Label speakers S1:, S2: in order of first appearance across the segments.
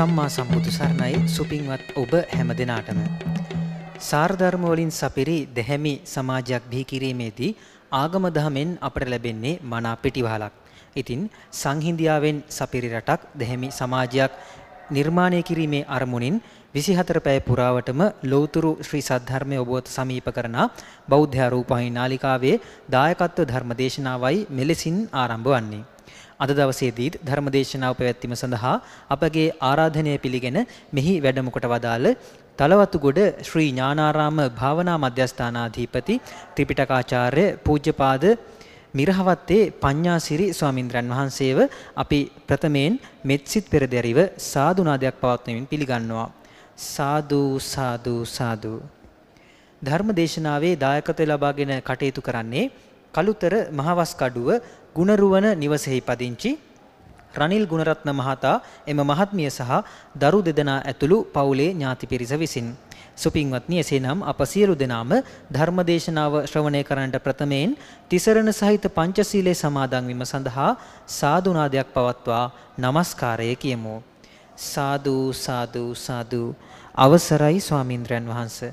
S1: සම්මා සම්බුදු සරණයි සුපින්වත් ඔබ හැම දෙනාටම. සාරධර්මවලින් සපිරි දෙහැමි සමාජයක් බිහි කිරීමේදී ආගම දහමෙන් අපට ලැබෙන්නේ මනා පිටිවහලක්. ඉතින් සංහින්දියාවෙන් සපිරි රටක් දෙහැමි සමාජයක් නිර්මාණය කිරීමේ අරමුණින් 24 පැය පුරාවටම ලෞතුරු ශ්‍රී සද්ධර්මය ඔබවත සමීප කරන බෞද්ධ රූපවාහිනී නාලිකාවේ දායකත්ව ධර්ම දේශනාවයි මෙලෙසින් ආරම්භ වන්නේ. අද දවසේදී ධර්මදේශනාව පැවැත්වීම සඳහා අපගේ ආරාධනය පිළිගෙන මෙහි වැඩම කොට වදාළ තලවතුගොඩ ශ්‍රී ඥානාරාම භාවනා මධ්‍යස්ථානාධිපති ත්‍රිපිටකාචාර්ය පූජ්‍යපාද මිරහවත්තේ පඤ්ඤාසිරි ස්වාමින්ද්‍රයන් වහන්සේව අපි ප්‍රථමයෙන් මෙත්සිත් පෙරදරිව සාදුනාදයක් පවත්වමින් පිළිගන්නවා සාදු සාදු සාදු ධර්ම දේශනාවේ දායකත්වය ලබාගෙන කටයුතු කරන්නේ කළුතර මහවස්කඩුව ගුණරුවන නිවසෙහි පදිංචි රනිල් ගුණරත්න මහතා එම මහත්මිය සහ දරු දෙදෙනා ඇතුළු පවුලේ ඥාති පිරිස විසින් සුපින්වත්නි එසේනම් අප සියලු දෙනාම ධර්මදේශනාව ශ්‍රවණය කරන්නට ප්‍රථමයෙන් තිසරණ සහිත පංචශීලයේ සමාදන් වීම සඳහා සාදුනාදයක් පවත්වා নমස්කාරය කියමු සාදු සාදු සාදු අවසරයි ස්වාමින්ද්‍රයන් වහන්සේ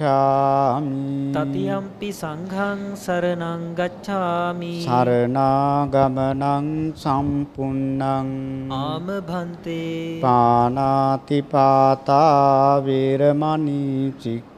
S2: ගච්ඡාමි තතියම්පි
S1: සංඝං සරණං ගච්ඡාමි
S2: සරණාගමනං සම්පුන්නං ආම භන්තේ පානාති පාතා වේරමණී චික්ඛ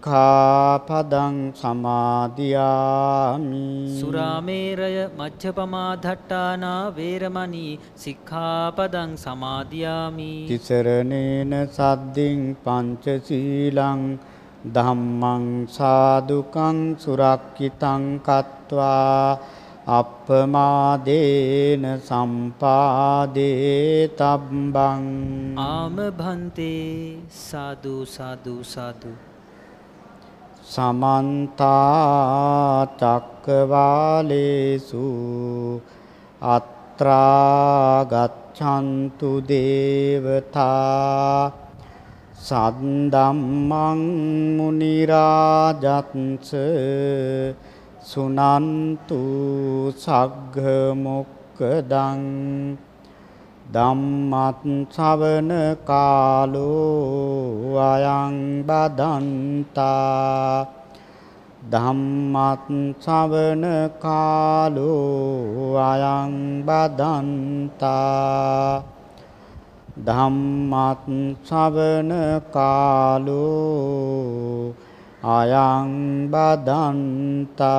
S2: සික්ඛාපදං සමාදියාමි
S1: සුරාමේරය මච්ඡපමාධට්ඨානා වේරමණී සික්ඛාපදං සමාදියාමි
S2: තිසරණේන සද්දින් පංච සීලං ධම්මං සාදුකං සුරක්කිතං කତ୍වා අප්පමාදේන සම්පාදේ තබ්බං
S1: ආම භන්තේ සාදු සාදු සාදු
S2: සමන්තා චක්කවාලේසු අත්‍රා ගච්ඡන්තු දේවතා සද්දම්මං මුනි රාජත්ස සුනන්තු සග්ග මොක්කදං ධම්මත් ශවන කාලෝ අයං බදන්තා ධම්මත් ශවන කාලෝ අයං බදන්තා ධම්මත් ශවන කාලෝ අයං බදන්තා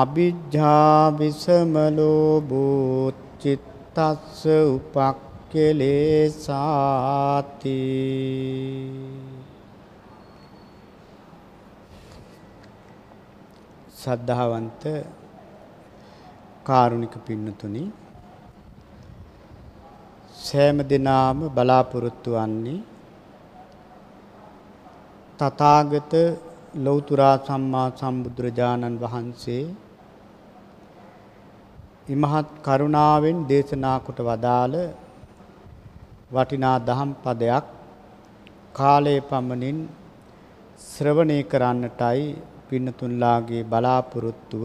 S2: අභිජ්ජා විසම ලෝභෝ චිත්තස්ස උපක්ඛලේසාති සද්ධාවන්ත කාරුණික පින්නතුනි සෑම දිනාම බලාපොරොත්තු වන්නේ තථාගත ලෞතර සම්මා සම්බුදුරජාණන් වහන්සේ ඉමහත් කරුණාවෙන් දේශනා කොට වදාළ වටිනා දහම් පදයක් කාලයේ පමණින් ශ්‍රවණය කරන්නටයි පින්නතුන්ලාගේ බලාපොරොත්තුව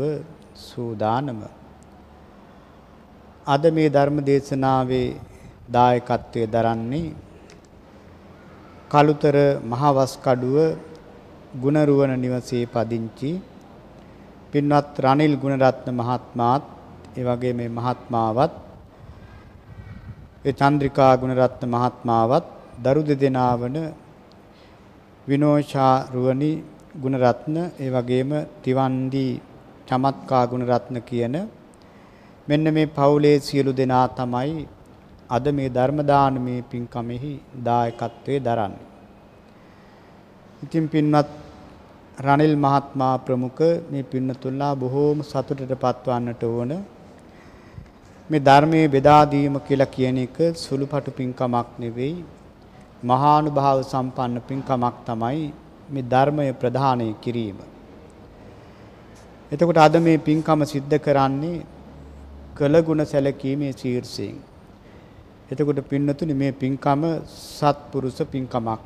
S2: සූදානම. අද මේ ධර්ම දේශනාවේ දායකත්වයේ දරන්නේ කලුතර මහවස්කඩුව ගුණරුවන නිවසේ පදිංචි පින්වත් රනිල් ගුණරත්න මහත්මාත් ඒ වගේ මේ මහත්මාවත් ඒ චන්ද්‍රිකා ගුණරත්න මහත්මාවත් දරු දෙදෙනා වන විනෝෂා රුවනි ගුණරත්න ඒ වගේම තිවන්දි චමත්කා ගුණරත්න කියන මෙන්න මේ පවුලේ සියලු දෙනා තමයි අද මේ ධර්ම දානමේ පින්කමෙහි දායකත්වයේ දරන්නේ. ඉතින් පින්වත් රනිල් මහත්මයා ප්‍රමුඛ මේ පින්නතුල්ලා බොහෝම සතුටට පත්වන්නට ඕන මේ ධර්මයේ බෙදා දීම කියලා කියන එක සුළුපටු පින්කමක් නෙවෙයි මහානුභාව සම්පන්න පින්කමක් තමයි මේ ධර්මය ප්‍රධානය කිරීම. එතකොට අද මේ පින්කම සිද්ධ කරන්නේ කළගුණ සැලකීමේ ශීර්ෂයෙන්. එතකොට පින්නතුනි මේ පින්කම සත්පුරුෂ පින්කමක්.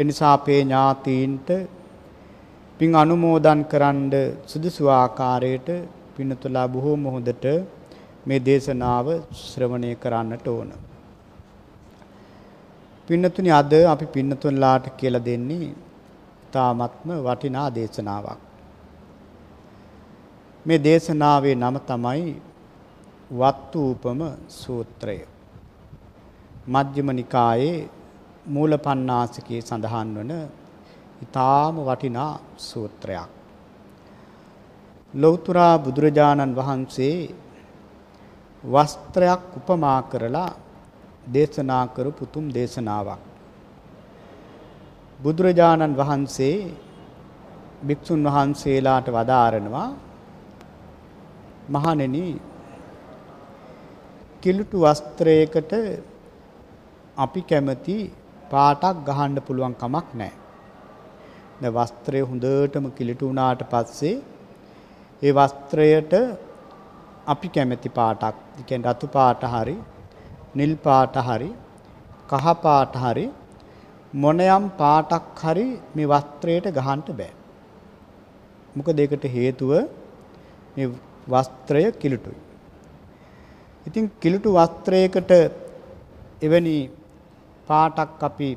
S2: එනිසා අපේ ඥාතීන්ට පින් අනුමෝදන් කරන්න සුදුසු ආකාරයට පින්නතුලා බොහෝම හොඳට මේ දේශනාව ශ්‍රවණය කරන්නට ඕන. පින්නතුනි අද අපි පින්නතුන්ලාට කියලා දෙන්නේ තාමත්ම වටිනා දේශනාවක්. මේ දේශනාවේ නම තමයි වත්තුූපම සූත්‍රය. මජ්ක්‍ධිම නිකායේ මූලපණ්ණාසිකයේ සඳහන් වන ඊටාම වටිනා සූත්‍රයක්. ලෞතර බුදුරජාණන් වහන්සේ වස්ත්‍රයක් උපමා කරලා දේශනා කර පුතුම් දේශනාවක් බුදුරජාණන් වහන්සේ භික්ෂුන් වහන්සේලාට වදාරනවා මහණෙනි කිලුටු වස්ත්‍රයකට අපි කැමති පාටක් ගහන්න පුළුවන් කමක් නැහැ. දැන් වස්ත්‍රය හොඳටම කිලුටු වුණාට පස්සේ ඒ වස්ත්‍රයට අපි කැමති පාටක් ඒ කියන්නේ රතු පාට හරි නිල් පාට හරි කහ පාට හරි මොනයම් පාටක් හරි මේ වස්ත්‍රයට ගහන්න බෑ. මොකද ඒකට හේතුව මේ වස්ත්‍රය කිලුටුයි. ඉතින් කිලුටු වස්ත්‍රයකට එවැනි පාටක් අපි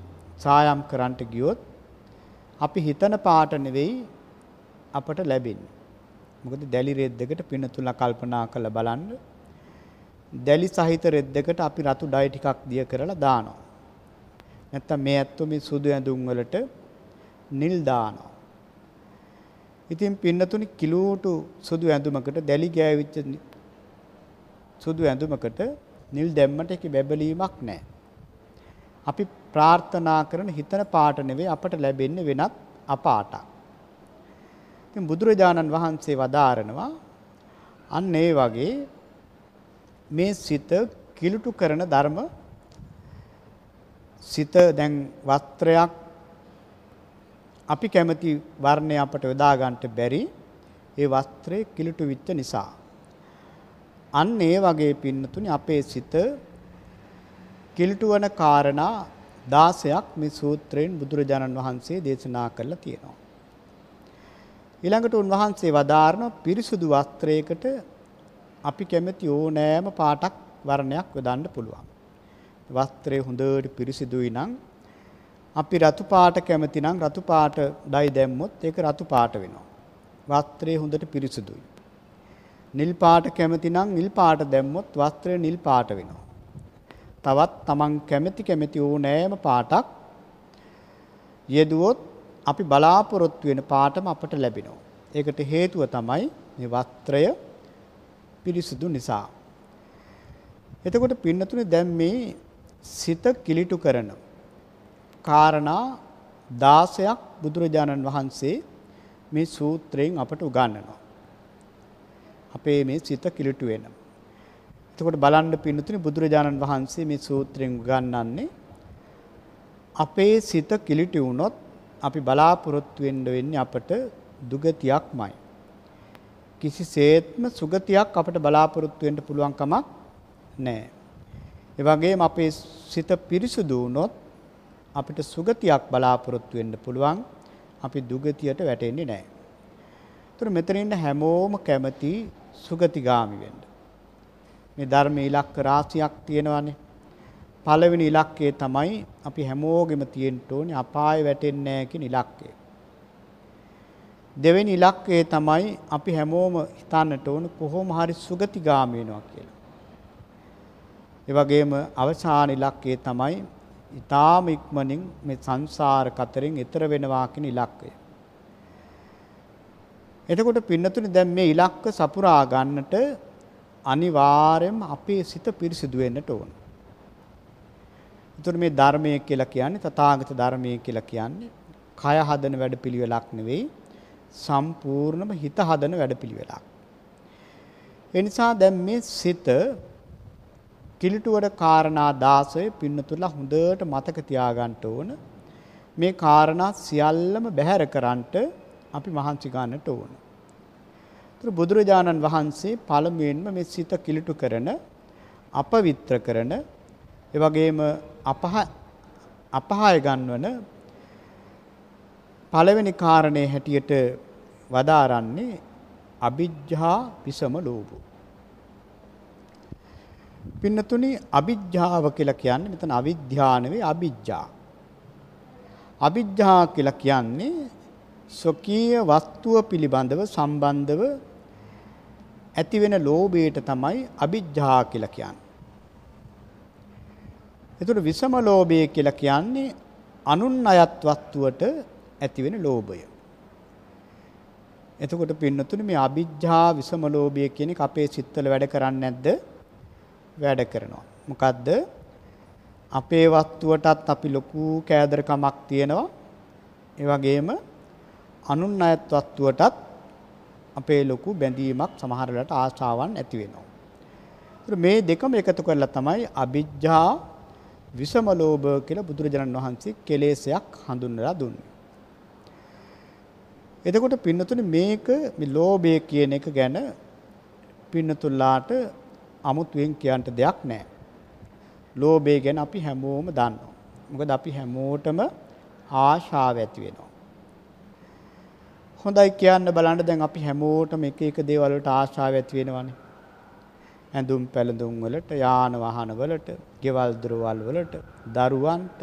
S2: සායම් කරන්නට ගියොත් අපි හිතන පාට නෙවෙයි අපට ලැබෙන්නේ. මොකද දැලි රෙද්දකට පින තුලා කල්පනා කරලා බලන්න දැලි සහිත රෙද්දකට අපි රතු ඩය ටිකක් දිය කරලා දානවා. නැත්තම් මේ ඇත්තෝ මේ සුදු ඇඳුම් වලට නිල් දානවා. ඉතින් පින්නතුනි කිලෝටු සුදු ඇඳුමකට දැලි ගෑවිච්ච සුදු ඇඳුමකට නිල් දැම්මට ඒකේ බැබලීමක් නැහැ. අපි ප්‍රාර්ථනා කරන හිතන පාට නෙවෙයි අපට ලැබෙන්නේ වෙනත් අපාටක්. ඉතින් බුදුරජාණන් වහන්සේ වදාරනවා අන්න ඒ වගේ මේ සිත කිලුටු කරන ධර්ම සිත දැන් වස්ත්‍රයක් අපි කැමති වර්ණය අපට යොදා ගන්නට බැරි ඒ වස්ත්‍රේ කිලුටු විච්ච නිසා අන්න ඒ වගේ පින්නතුනි අපේ සිත කිලුටු වන කාරණා 16ක් මේ සූත්‍රයෙන් බුදුරජාණන් වහන්සේ දේශනා කරලා තියෙනවා ඊළඟට උන්වහන්සේ වදාारण පිරිසුදු වස්ත්‍රයකට අපි කැමති ඕනෑම පාටක් වර්ණයක් යොදන්න පුළුවන්. වස්ත්‍රය හොඳට පිරිසිදුයි නම් අපි රතු පාට කැමති නම් රතු පාට ඩයි දැම්මොත් ඒක රතු පාට වෙනවා. වස්ත්‍රය හොඳට පිරිසිදුයි. නිල් පාට කැමති නම් නිල් පාට දැම්මොත් වස්ත්‍රය නිල් පාට වෙනවා. තවත් Taman කැමති කැමති ඕනෑම පාටක් යෙදුවොත් අපි බලාපොරොත්තු වෙන පාටම අපට ලැබෙනවා. ඒකට හේතුව තමයි මේ වස්ත්‍රය පිරිසුදු නිසා. එතකොට පින්නතුනේ දැන් මේ සිත කිලිටු කරන කාරණා 16ක් බුදුරජාණන් වහන්සේ මේ සූත්‍රයෙන් අපට උගන්වනවා. අපේ මේ සිත කිලිටු වෙන. එතකොට බලන්න පින්නතුනේ බුදුරජාණන් වහන්සේ මේ සූත්‍රයෙන් උගන්වන්නේ අපේ සිත කිලිටි වුණොත් අපි බලාපොරොත්තු වෙන්න වෙන්නේ අපට දුගතියක්මයි. කිසිසේත්ම සුගතියක් අපට බලාපොරොත්තු වෙන්න පුළුවන් කමක් නැහැ. ඒ වගේම අපේ සිත පිරිසුදු වුණොත් අපිට සුගතියක් බලාපොරොත්තු වෙන්න පුළුවන්. අපි දුගතියට වැටෙන්නේ නැහැ. ඒතර මෙතන ඉන්න හැමෝම කැමති සුගතිගාමි වෙන්න. මේ ධර්ම ඉලක්ක රාශියක් තියෙනවානේ. පළවෙනි ඉලක්කය තමයි අපි හැමෝගෙම තියෙන්න ඕනේ අපාය වැටෙන්නේ නැහැ කියන ඉලක්කය. දෙවෙනි ඉලක්කය තමයි අපි හැමෝම හිතන්නට ඕන කොහොම හරි සුගතිගාමී වෙනවා කියලා. ඒ වගේම අවසාන ඉලක්කය තමයි ඊටාම ඉක්මනින් මේ සංසාර කතරෙන් එතර වෙනවා කියන ඉලක්කය. එතකොට පින්නතුනි දැන් මේ ඉලක්ක සපුරා ගන්නට අනිවාර්යයෙන්ම අපේ සිත පිරිසිදු වෙන්නට ඕන. ඒතර මේ ධර්මය කියලා කියන්නේ තථාගත ධර්මය කියලා කියන්නේ කය හදන වැඩ පිළිවෙලක් නෙවෙයි සම්පූර්ණම හිත හදන වැඩපිළිවෙලක්. ඒ නිසා දැන් මේ සිත කිලිටුවර කාරණා 16 පින්නතුලා හොඳට මතක තියාගන්න ඕන. මේ කාරණා සියල්ලම බැහැර කරන්නට අපි මහන්සි ගන්නට ඕන. ඒතර බුදුරජාණන් වහන්සේ පළමුවෙන්ම මේ සිත කිලිටු කරන අපවිත්‍ර කරන ඒ වගේම අපහ අපහාය ගන්වන පළවෙනි කාරණේ හැටියට වදාරන්නේ අවිජ්ජා විසම ලෝභ. පින්නතුනි අවිජ්ජාව කියලා කියන්නේ මෙතන අවිද්‍යා නෙවෙයි අවිජ්ජා. අවිජ්ජා කියලා කියන්නේ සොකීය වස්තුව පිළිබඳව සම්බන්ධව ඇති වෙන ලෝභයට තමයි අවිජ්ජා කියලා කියන්නේ. එතකොට විසම ලෝභය කියලා කියන්නේ අනුන් අයත් වස්තුවට ඇති වෙන ලෝභය. එතකොට පින්නතුනේ මේ අ비ජ්ජා විසම ලෝභය කියන එක අපේ සිත්වල වැඩ කරන්නේ නැද්ද? වැඩ කරනවා. මොකද්ද? අපේ වස්තුවටත් අපි ලොකු කෑදරකමක් තියෙනවා. ඒ වගේම අනුන් අයත් වස්තුවටත් අපේ ලොකු බැඳීමක් සමහර වෙලාවට ආශාවන් ඇති වෙනවා. මේ දෙකම එකතු කරලා තමයි අ비ජ්ජා විසම ලෝභ කියලා බුදුරජාණන් වහන්සේ කෙලෙසයක් හඳුන්වලා දුන්නේ. එතකොට පින්නතුනේ මේක මේ ලෝභය කියන එක ගැන පින්නතුලාට අමුතුවෙන් කියන්න දෙයක් නැහැ. ලෝභය ගැන අපි හැමෝම දන්නවා. මොකද අපි හැමෝටම ආශාව ඇති වෙනවා. හොඳයි කියන්න බලන්න දැන් අපි හැමෝටම එක එක දේවල් වලට ආශාව ඇති වෙනවානේ. ඇඳුම් පැළඳුම් වලට, යාන වාහන වලට, ගෙවල් දොරවල් වලට, දරුවන්ට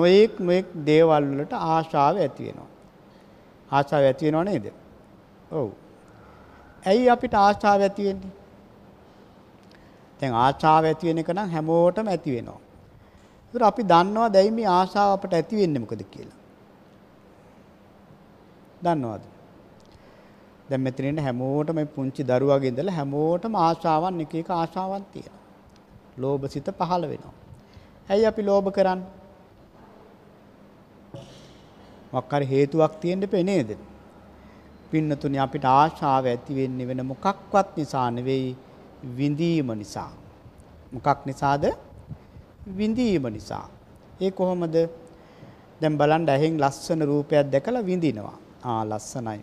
S2: නොඑක් නොඑක් දේවල් වලට ආශාව ඇති වෙනවා. ආශාව ඇති වෙනව නේද? ඔව්. ඇයි අපිට ආශාව ඇති වෙන්නේ? දැන් ආශාව ඇති වෙන එක නම් හැමෝටම ඇති වෙනවා. ඒතර අපි දන්නවා දැයි මේ ආශාව අපට ඇති වෙන්නේ මොකද කියලා. දන්නවද? දැන් මෙතන ඉන්න හැමෝටම පුංචි දරුවාගේ ඉඳලා හැමෝටම ආශාවන් එක එක ආශාවන් තියෙනවා. ලෝභසිත පහළ වෙනවා. ඇයි අපි ලෝභ කරන්නේ? මොකක් හරි හේතුවක් තියෙන්න බෑ නේද? පින්නතුනේ අපිට ආශාව ඇති වෙන්නේ වෙන මොකක්වත් නිසා නෙවෙයි විඳීම නිසා. මොකක් නිසාද? විඳීම නිසා. ඒ කොහොමද? දැන් බලන්න ඇහෙන් ලස්සන රූපයක් දැකලා විඳිනවා. ආ ලස්සනයි.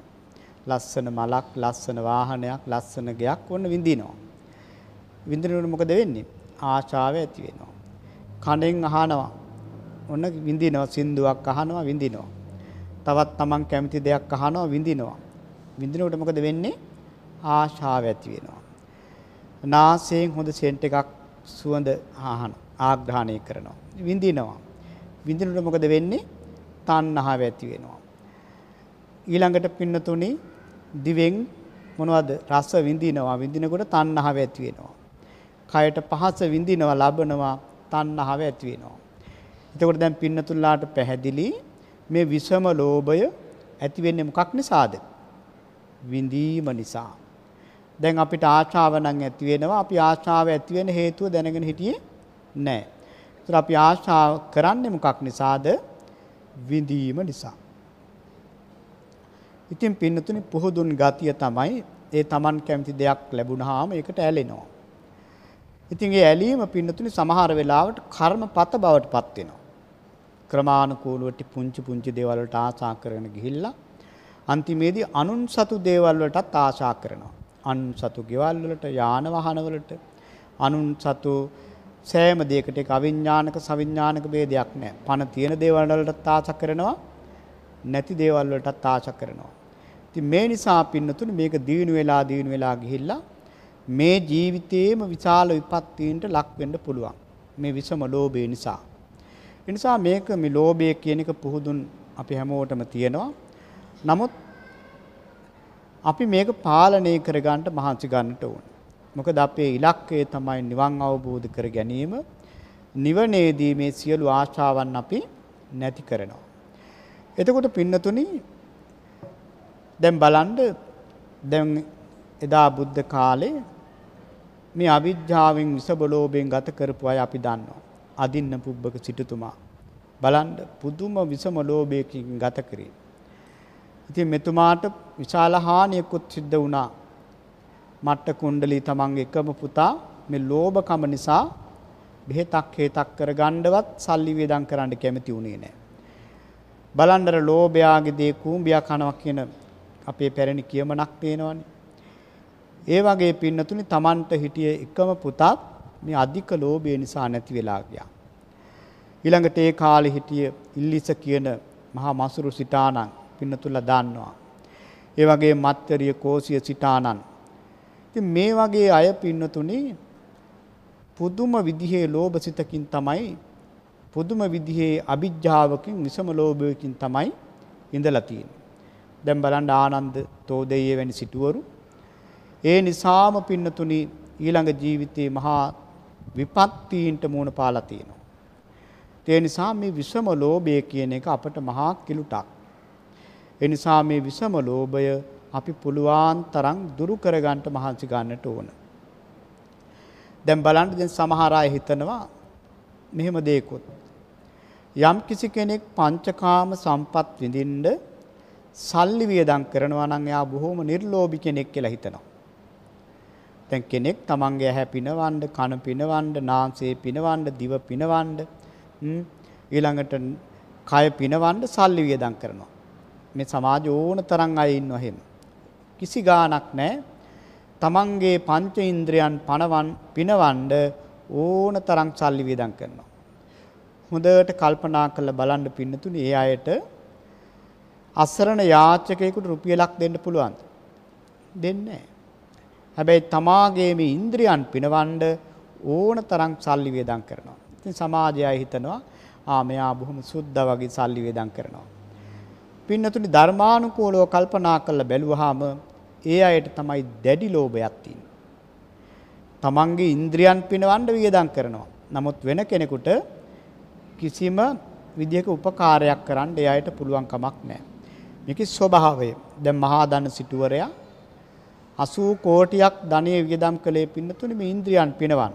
S2: ලස්සන මලක්, ලස්සන වාහනයක්, ලස්සන ගයක් වොන්න විඳිනවා. විඳිනකොට මොකද වෙන්නේ? ආශාව ඇති වෙනවා. කනෙන් අහනවා. ඔන්න විඳිනවා. සින්දුවක් අහනවා විඳිනවා. තවත් තමන් කැමති දෙයක් අහනවා විඳිනවා. විඳිනකොට මොකද වෙන්නේ? ආශාව ඇති වෙනවා. නාසයෙන් හොඳ සෙන්ට් එකක් සුවඳ අහනවා. ආග්‍රහණය කරනවා. විඳිනවා. විඳිනකොට මොකද වෙන්නේ? තණ්හාව ඇති වෙනවා. ඊළඟට පින්නතුනේ දිවෙන් මොනවද රස විඳිනවා විඳිනකොට තණ්හාව ඇති වෙනවා. කයට පහස විඳිනවා ලබනවා තණ්හාව ඇති වෙනවා. එතකොට දැන් පින්නතුල්ලාට පැහැදිලි මේ විෂම ලෝභය ඇති වෙන්නේ මොකක් නිසාද? විඳීම නිසා. දැන් අපිට ආශාව නම් ඇති වෙනවා. අපි ආශාව ඇති වෙන හේතුව දැනගෙන හිටියේ නැහැ. ඒතර අපි ආශාව කරන්නේ මොකක් නිසාද? විඳීම නිසා. ඉතින් පින්නතුනි පුහුදුන් ගතිය තමයි ඒ Taman කැමති දෙයක් ලැබුණාම ඒකට ඇලෙනවා. ඉතින් ඒ ඇලීම පින්නතුනි සමහර වෙලාවට කර්මපත බවට පත් වෙනවා. ක්‍රමානුකූලවට පුංචි පුංචි දේවල් වලට ආසා කරගෙන ගිහිල්ලා අන්තිමේදී අනුන් සතු දේවල් වලටත් ආසා කරනවා. අනුන් සතු ගෙවල් වලට, යාන වාහන වලට, අනුන් සතු සෑම දෙයකට ඒක අවිඥානික සවිඥානික ભેදයක් නැහැ. පණ තියෙන දේවල් වලටත් ආසා කරනවා, නැති දේවල් වලටත් ආසා කරනවා. ඉතින් මේ නිසා පින්නතුනි මේක දිනු වෙලා දිනු වෙලා ගිහිල්ලා මේ ජීවිතේම විශාල විපත්තියන්ට ලක් වෙන්න පුළුවන්. මේ විසම ලෝභය නිසා. ඒ නිසා මේක මේ ලෝභය කියන එක පුහුදුන් අපි හැමෝටම තියෙනවා. නමුත් අපි මේක පාලනය කරගන්න මහන්සි ගන්නට ඕන. මොකද අපේ ඉලක්කය තමයි නිවන් අවබෝධ කර ගැනීම. නිවනේදී මේ සියලු ආශාවන් අපි නැති කරනවා. එතකොට පින්නතුනි දැන් බලන්න දැන් එදා බුද්ධ කාලේ මේ අවිද්‍යාවෙන් විසබලෝභයෙන් ගත කරපු අය අපි දන්නවා. අදින්න පුබ්බක සිටුතුමා බලන්න පුදුම විසම ලෝභයකින් ගත කරේ. ඉතින් මෙතුමාට විශාල හානියකුත් සිද්ධ වුණා. මට්ට කුණ්ඩලී තමන්ගේ එකම පුතා මේ ලෝභකම නිසා බෙහෙතක් හේතක් කරගන්නවත් සල්ලි වේදම් කරන්න කැමති වුණේ නැහැ. බලන්නර ලෝභයාගේ දේ කූඹියා කනවා කියන අපේ පැරණි කියමනක් පේනවනේ. ඒ වගේ පින්නතුනි තමන්ට හිටියේ එකම පුතත් මේ අධික ලෝභය නිසා නැති වෙලා ගියා. ඊළඟට ඒ කාලේ හිටිය ඉල්ලිස කියන මහා මසුරු සිටානන් පින්නතුලා දාන්නවා. ඒ වගේ මත්තරිය කෝසිය සිටානන්. ඉතින් මේ වගේ අය පින්නතුනේ පුදුම විදිහේ ලෝභසිතකින් තමයි පුදුම විදිහේ අවිජ්ජාවකින් විසම ලෝභයකින් තමයි ඉඳලා තියෙන්නේ. දැන් බලන්න ආනන්ද තෝදෙය වැනි සිටවරු ඒ නිසාම පින්නතුනි ඊළඟ ජීවිතේ මහා විපත්තීන්ට මුණ පාලා තියෙනවා. ඒ නිසා මේ විෂම ලෝභය කියන එක අපට මහා කිලුටක්. ඒ නිසා මේ විෂම ලෝභය අපි පුළුවන් තරම් දුරු කරගන්න මහන්සි ගන්නට ඕන. දැන් බලන්න දැන් සමහර අය හිතනවා මෙහෙම දෙයකොත් යම් කිසි කෙනෙක් පංචකාම සම්පත් විඳින්න සල්ලි වියදම් කරනවා නම් එයා බොහොම නිර්ලෝභී කෙනෙක් කියලා හිතනවා. දැන් කෙනෙක් තමන්ගේ ඇහැ පිනවන්න, කන පිනවන්න, නාසය පිනවන්න, දිව පිනවන්න, ඊළඟට කය පිනවන්න සල්ලි වියදම් කරනවා. මේ සමාජ ඕන තරම් අය ඉන්නවා එහෙම. කිසි ගාණක් නැහැ. තමන්ගේ පංච ඉන්ද්‍රයන් පණවන් පිනවන්න ඕන තරම් සල්ලි වියදම් කරනවා. හොඳට කල්පනා කරලා බලන්න පින්නතුනි ඒ අයට අසරණ යාචකයෙකුට රුපියලක් දෙන්න පුළුවන්ද? දෙන්නේ නැහැ. හැබැයි තමාගේම ඉන්ද්‍රියන් පිනවන්න ඕන තරම් සල්ලි වේදම් කරනවා. ඉතින් සමාජයයි හිතනවා ආ මෙයා බොහොම සුද්ධ වගේ සල්ලි වේදම් කරනවා. පින්නතුනි ධර්මානුකූලව කල්පනා කරලා බැලුවාම ඒ අයට තමයි දැඩි ලෝභයක් තියෙන්නේ. තමන්ගේ ඉන්ද්‍රියන් පිනවන්න වේදම් කරනවා. නමුත් වෙන කෙනෙකුට කිසිම විදියක උපකාරයක් කරන්න ඒ අයට පුළුවන් කමක් නැහැ. මේකේ ස්වභාවය. දැන් මහා දන සිටුවරයා 80 කෝටියක් ධනෙ වියදම් කළේ පින්නතුනේ මේ ඉන්ද්‍රියන් පිනවන්න.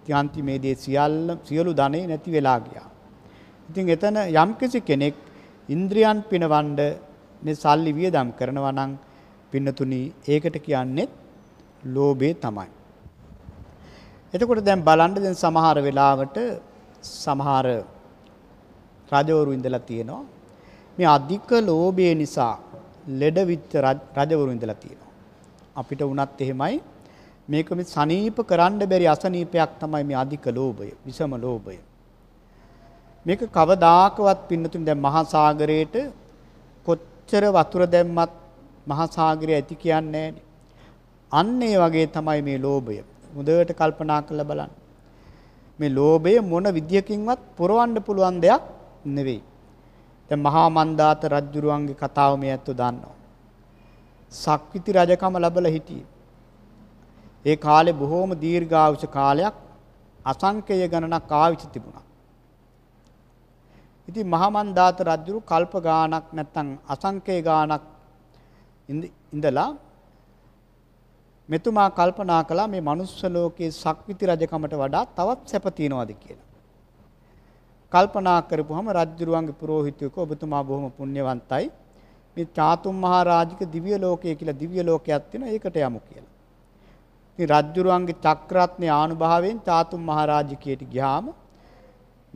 S2: ඉතින් අන්තිමේදී සියල්ල සියලු ධනෙ නැති වෙලා ගියා. ඉතින් එතන යම්කිසි කෙනෙක් ඉන්ද්‍රියන් පිනවන්න මේ සල්ලි වියදම් කරනවා නම් පින්නතුනි ඒකට කියන්නේ ලෝභය තමයි. එතකොට දැන් බලන්න දැන් සමහර වෙලාවට සමහර රජවරු ඉඳලා තියෙනවා මේ අධික ලෝභය නිසා ලෙඩ විත් රජවරු ඉඳලා තියෙනවා. අපිට වුණත් එහෙමයි මේක මේ සනීප කරන්න බැරි අසනීපයක් තමයි මේ අධික ලෝභය විසම ලෝභය මේක කවදාකවත් පින්නතුන් දැන් මහා සාගරේට කොච්චර වතුර දැම්මත් මහා සාගරය ඇති කියන්නේ අන්න ඒ වගේ තමයි මේ ලෝභය මුදවට කල්පනා කරලා බලන්න මේ ලෝභය මොන විදියකින්වත් පුරවන්න පුළුවන් දෙයක් නෙවෙයි දැන් මහා මන්දාත රජුරුවන්ගේ කතාව මේ ඇත්තෝ දන්නවා සක්විති රජකම ලැබලා හිටියේ. ඒ කාලේ බොහෝම දීර්ඝායුෂ කාලයක් අසංකේය ගණනක් ආවිත තිබුණා. ඉතින් මහමන්දාත රජු කල්ප ගාණක් නැත්නම් අසංකේය ගාණක් ඉඳලා මෙතුමා කල්පනා කළා මේ මනුස්ස ලෝකයේ සක්විති රජකමට වඩා තවත් සැප තියනවාද කියලා. කල්පනා කරපුවම රජුරුවන්ගේ පූජිතයක ඔබතුමා බොහොම පුණ්‍යවන්තයි. මේ චාතුම් මහරජික දිව්‍ය ලෝකය කියලා දිව්‍ය ලෝකයක් තියෙනවා ඒකට යමු කියලා. ඉතින් රජ්ජුරුවන්ගේ චක්‍රත්නේ ආනුභාවයෙන් චාතුම් මහරජිකයට ගියාම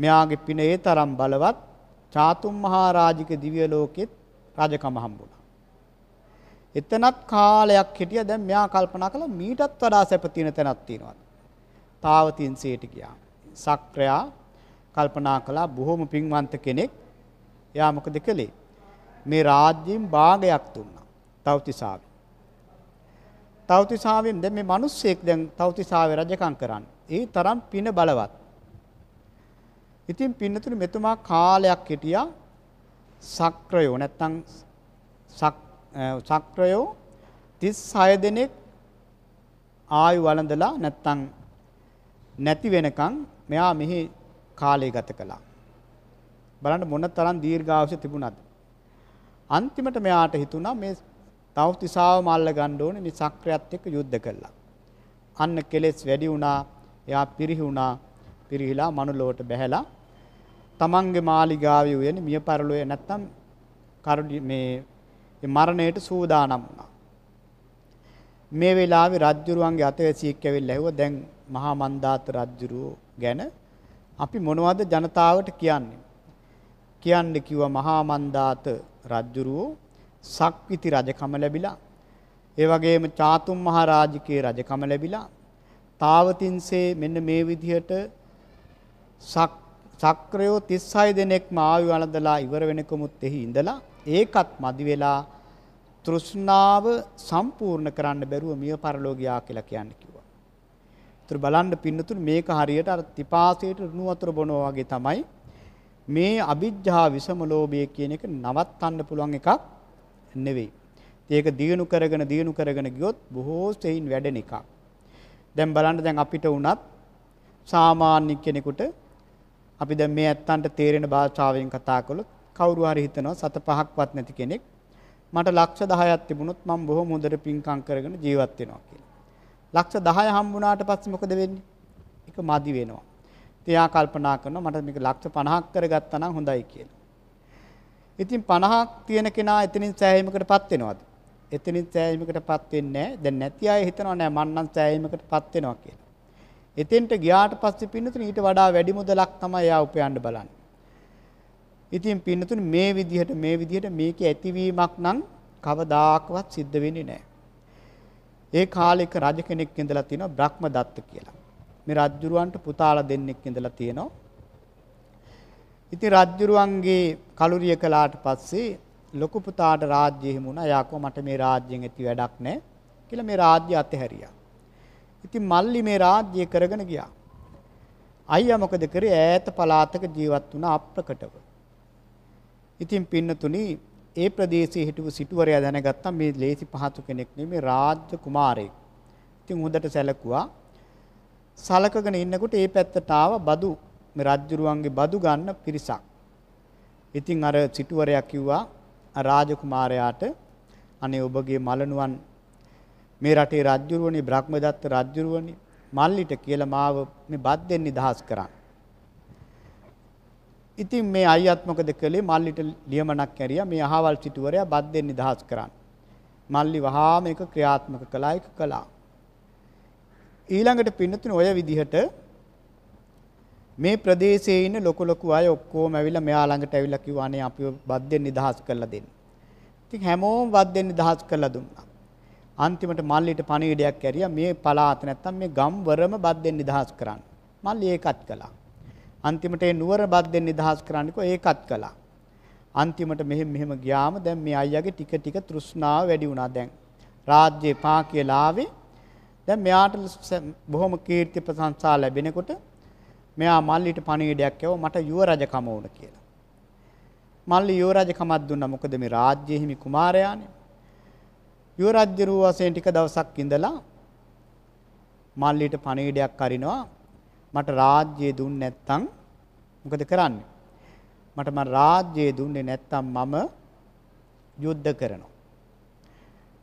S2: මෙයාගේ පින ඒ තරම් බලවත් චාතුම් මහරජික දිව්‍ය ලෝකෙත් රජකම හම්බුණා. එතනත් කාලයක් හිටියා දැන් මෙයා කල්පනා කළා මීටත් වඩා සැප තියෙන තැනක් තියෙනවා. තාවතින්සේට ගියා. සක්‍රයා කල්පනා කළා බොහොම පින්වන්ත කෙනෙක්. එයා මොකද කළේ? මේ රාජ්‍යයෙන් භාගයක් දුන්නා. තවතිසාවේ. තවතිසාවෙන් දැන් මේ මිනිස්සෙක් දැන් තවතිසාවේ රජකම් කරන්නේ. ඒ තරම් පින බලවත්. ඉතින් පින්නතුනි මෙතුමා කාලයක් හිටියා සක්‍රයෝ නැත්තම් සක්‍රයෝ 36 දෙනෙක් ආයු වළඳලා නැත්තම් නැති වෙනකන් මෙයා මෙහි කාලය ගත කළා. බලන්න මොන තරම් දීර්ඝායුෂ තිබුණාද. අන්තිමට මෙයාට හිතුණා මේ තවතිසාව මල්ල ගන්න ඕනේ මේ සක්‍රයත් එක්ක යුද්ධ කළා. අන්න කෙලෙස් වැඩි වුණා, එයා පිරිහි වුණා, පිරිහිලා මනුලොවට බැහැලා තමන්ගේ මාලිගාවේ උයන මිය පරලොවේ නැත්තම් මේ මරණයට සූදානම් වුණා. මේ වෙලාවේ රජ්ජුරුවන්ගේ අතවැසියෙක් ඇවිල්ලා ඇහුවා දැන් මහා මන්දාත රජ්ජුරුව ගැන අපි මොනවද ජනතාවට කියන්නේ? කියන්නේ කිව්වා මහා මන්දාත රජ්ජුරුවෝ සක්විති රජකම ලැබිලා ඒ වගේම චාතුම් මහරජිකේ රජකම ලැබිලා තාවතින්සේ මෙන්න මේ විදිහට සක්‍රයෝ 36 දෙනෙක්ම ආයු වළඳලා ඉවර වෙනකමුත් එහි ඉඳලා ඒකත් මදි වෙලා තෘෂ්ණාව සම්පූර්ණ කරන්න බැරුව මිය පරලෝකියා කියලා කියන්නේ කිව්වා. ඒතර බලන්න පින්නතුන් මේක හරියට අර තිපාසයට රුණු වතුර බොනවා වගේ තමයි මේ අවිජ්ජා විසම ලෝභය කියන එක නවත්තන්න පුළුවන් එකක් නෙවෙයි. ඒක දියුණු කරගෙන දියුණු කරගෙන ගියොත් බොහෝ සෙයින් වැඩෙන එකක්. දැන් බලන්න දැන් අපිට වුණත් සාමාන්‍ය කෙනෙකුට අපි දැන් මේ ඇත්තන්ට තේරෙන භාෂාවෙන් කතා කළොත් කවුරු හරි හිතනවා සත පහක්වත් නැති කෙනෙක් මට ලක්ෂ 10ක් තිබුණොත් මම බොහොම හොඳට පින්කම් කරගෙන ජීවත් වෙනවා කියලා. ලක්ෂ 10 හම්බුණාට පස්සේ මොකද වෙන්නේ? ඒක මදි වෙනවා. තියා කල්පනා කරනවා මට මේක ලක්ෂ 50ක් කරගත්තා නම් හොඳයි කියලා. ඉතින් 50ක් තියෙන කෙනා එතනින් සෑහීමකටපත් වෙනවද? එතනින් සෑහීමකටපත් වෙන්නේ නැහැ. දැන් නැති අය හිතනවා නෑ මං නම් සෑහීමකටපත් වෙනවා කියලා. එතෙන්ට ගියාට පස්සේ පින්නතුන ඊට වඩා වැඩි මුදලක් තමයි යා උපයන්න බලන්නේ. ඉතින් පින්නතුන මේ විදිහට මේ විදිහට මේකේ ඇතිවීමක් නම් කවදාකවත් සිද්ධ වෙන්නේ නැහැ. ඒ කාලෙක රජ කෙනෙක් ඉඳලා තිනවා බ්‍රහ්මදත්ත කියලා. මේ රජ්ජුරුවන්ට පුතාලා දෙන්නෙක් ඉඳලා තියෙනවා. ඉතින් රජ්ජුරුවන්ගේ කලුරිය කළාට පස්සේ ලොකු පුතාට රාජ්‍ය හිමි වුණා. යාකෝ මට මේ රාජ්‍යයෙන් ඇති වැඩක් නැහැ කියලා මේ රාජ්‍ය අතහැරියා. ඉතින් මල්ලි මේ රාජ්‍ය කරගෙන ගියා. අයියා මොකද කරේ ඈත පළාතක ජීවත් වුණා අප්‍රකටව. ඉතින් පින්නතුනි ඒ ප්‍රදේශයේ හිටපු සිටුවරයා දැනගත්තා මේ ලේසි පහසු කෙනෙක් නෙමෙයි රාජ්‍ය කුමාරයෙක්. ඉතින් හොඳට සැලකුවා සලකගෙන ඉන්නකොට ඒ පැත්තට ආව බදු මේ රජුරුවන්ගේ බදු ගන්න පිරිසක්. ඉතින් අර සිටුවරයා කිව්වා රාජකුමාරයාට අනේ ඔබගේ මලනුවන් මේ රටේ රජුරුවනේ බ්‍රහ්මදත්ත රජුරුවනේ මල්ලිට කියලා මාව මේ බත් දෙන්න දහස් කරන්න. ඉතින් මේ අයියත් මොකද කළේ මල්ලිට ලියමනක් ඇරියා මේ අහවල් සිටුවරයා බත් දෙන්න දහස් කරන්න. මල්ලි වහාම ඒක ක්‍රියාත්මක කළා ඒක කළා. ඊළඟට පින්නතුන ඔය විදිහට මේ ප්‍රදේශයේ ඉන්න ලොකු ලොකු අය ඔක්කොම ඇවිල්ලා මෙයා ළඟට ඇවිල්ලා කිව්වා අනේ අපිව බද්දෙන් නිදහස් කරලා දෙන්න. ඉතින් හැමෝම බද්දෙන් නිදහස් කරලා දුන්නා. අන්තිමට මල්ලිට පණිවිඩයක් ඇරියා මේ පළාත නැත්තම් මේ ගම්වරම බද්දෙන් නිදහස් කරන්න. මල්ලි ඒකත් කළා. අන්තිමට ඒ නුවර බද්දෙන් නිදහස් කරන්නකෝ ඒකත් කළා. අන්තිමට මෙහෙම මෙහෙම ගියාම දැන් මේ අයියාගේ ටික ටික තෘෂ්ණාව වැඩි වුණා දැන්. රාජ්‍ය පා කියලා ආවේ දැන් මෙයාට බොහොම කීර්ති ප්‍රශංසා ලැබෙනකොට මෙයා මල්ලිට පණිවිඩයක් යව මට යුවරජකම ඕන කියලා. මල්ලි යුවරජකමක් දුන්නා මොකද මේ රාජ්‍ය හිමි කුමාරයානේ. යුවරජ්‍ය රූ වශයෙන් ටික දවසක් ඉඳලා මල්ලිට පණිවිඩයක් අරිනවා මට රාජ්‍යය දුන්නේ නැත්නම් මොකද කරන්නේ? මට මම රාජ්‍යය දුන්නේ නැත්නම් මම යුද්ධ කරනවා.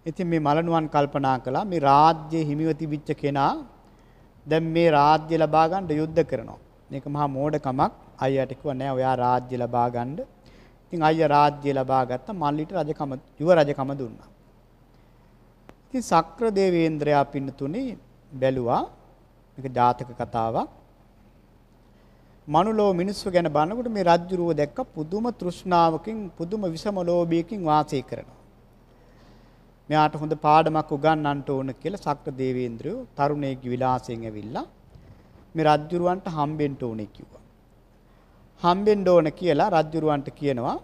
S2: ඉතින් මේ මලනුවන් කල්පනා කළා මේ රාජ්‍ය හිමිව තිබිච්ච කෙනා දැන් මේ රාජ්‍ය ලබා ගන්න යුද්ධ කරනවා. මේක මහා මෝඩකමක්. අයියාට කිව්වා නෑ ඔයා රාජ්‍ය ලබා ගන්න. ඉතින් අයියා රාජ්‍ය ලබා ගත්ත මල්ලිට රජකම යුව රජකම දුන්නා. ඉතින් සක්‍ර දේවේන්ද්‍රයා පින්නතුනේ බැලුවා මේක ජාතක කතාවක්. මනුලෝ මිනිස්සු ගැන බලනකොට මේ රජ්ජුරුව දැක්ක පුදුම තෘෂ්ණාවකින් පුදුම විසම ලෝභයකින් වාසය කරනවා. මෙයාට හොඳ පාඩමක් උගන්වන්නට ඕන කියලා සක්‍ර දේවේන්ද්‍රයෝ තරුණයෙක්ගේ විලාසයෙන් ඇවිල්ලා මේ රජුරවන්ට හම්බෙන්න ඕනේ කිව්වා. හම්බෙන්න ඕන කියලා රජුරවන්ට කියනවා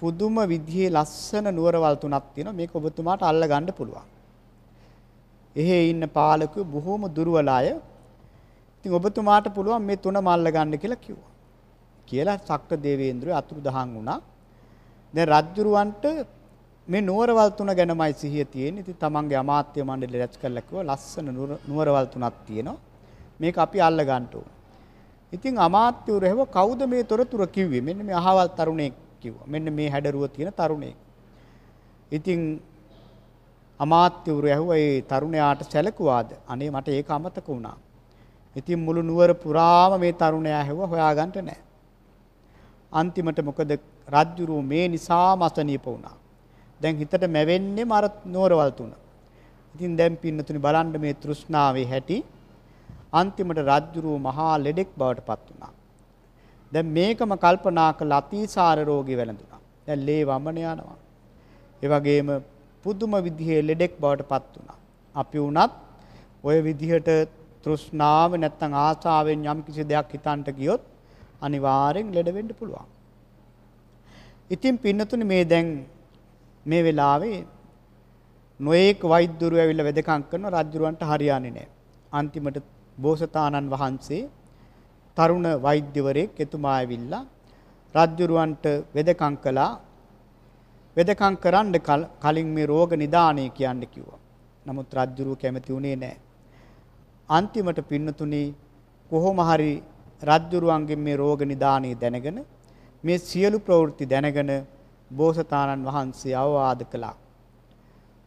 S2: පුදුම විදිහේ ලස්සන නුවරවල් තුනක් තියෙනවා මේක ඔබතුමාට අල්ලගන්න පුළුවන්. එහේ ඉන්න පාලකයෝ බොහොම දුර්වල අය. ඉතින් ඔබතුමාට පුළුවන් මේ තුනම අල්ලගන්න කියලා කිව්වා. කියලා සක්‍ර දේවේන්ද්‍රය අතුරුදහන් වුණා. දැන් රජුරවන්ට මේ නුවරවල් තුන ගැනමයි සිහිය තියෙන්නේ. ඉතින් තමන්ගේ අමාත්‍ය මණ්ඩලය රැච් කරලා කිව්වා ලස්සන නුවරවල් තුනක් තියෙනවා. මේක අපි අල්ල ගන්න ඕන. ඉතින් අමාත්‍යවරු හැව කවුද මේ තොරතුර කිව්වේ? මෙන්න මේ අහවල් තරුණයෙක් කිව්වා. මෙන්න මේ හැඩරුව තියෙන තරුණයෙක්. ඉතින් අමාත්‍යවරු ඇහුවා ඒ තරුණයාට සැලකුවාද? අනේ මට ඒක අමතක වුණා. ඉතින් මුළු නුවර පුරාම මේ තරුණයා ඇහුවා හොයාගන්න නැහැ. අන්තිමට මොකද රජුරු මේ නිසා මසනීප වුණා. දැන් හිතට මැවෙන්නේ මර නෝරවල් තුන. ඉතින් දැන් පින්නතුනි බලන්න මේ තෘෂ්ණාවේ හැටි අන්තිමට රජ්ජුරුව මහා ලෙඩෙක් බවට පත් වුණා. දැන් මේකම කල්පනා කළ අතිසාර රෝගී වැළඳුණා. දැන් ලේ වමන යනවා. ඒ වගේම පුදුම විදිහේ ලෙඩෙක් බවට පත් වුණා. අපි වුණත් ওই විදිහට තෘෂ්ණාව නැත්තම් ආසාවෙන් යම් කිසි දෙයක් හිතන්ට ගියොත් අනිවාර්යෙන් ලෙඩ වෙන්න පුළුවන්. ඉතින් පින්නතුනි මේ දැන් මේ වෙලාවේ නොඑක් වෛද්‍යවරු ඇවිල්ලා වෙදකම් කරන රජුරවන්ට හරියන්නේ නැහැ. අන්තිමට බෝසතාණන් වහන්සේ තරුණ වෛද්‍යවරයෙක් එතුමා ඇවිල්ලා රජුරවන්ට වෙදකම් කළා. වෙදකම් කරන්න කලින් මේ රෝග නිදානය කියන්න කිව්වා. නමුත් රජුරුව කැමති වුණේ නැහැ. අන්තිමට පින්නතුණි කොහොම හරි රජුරුවන්ගෙන් මේ රෝග නිදානය දැනගෙන මේ සියලු ප්‍රවෘත්ති දැනගෙන බෝසතාණන් වහන්සේ අවවාද කළා.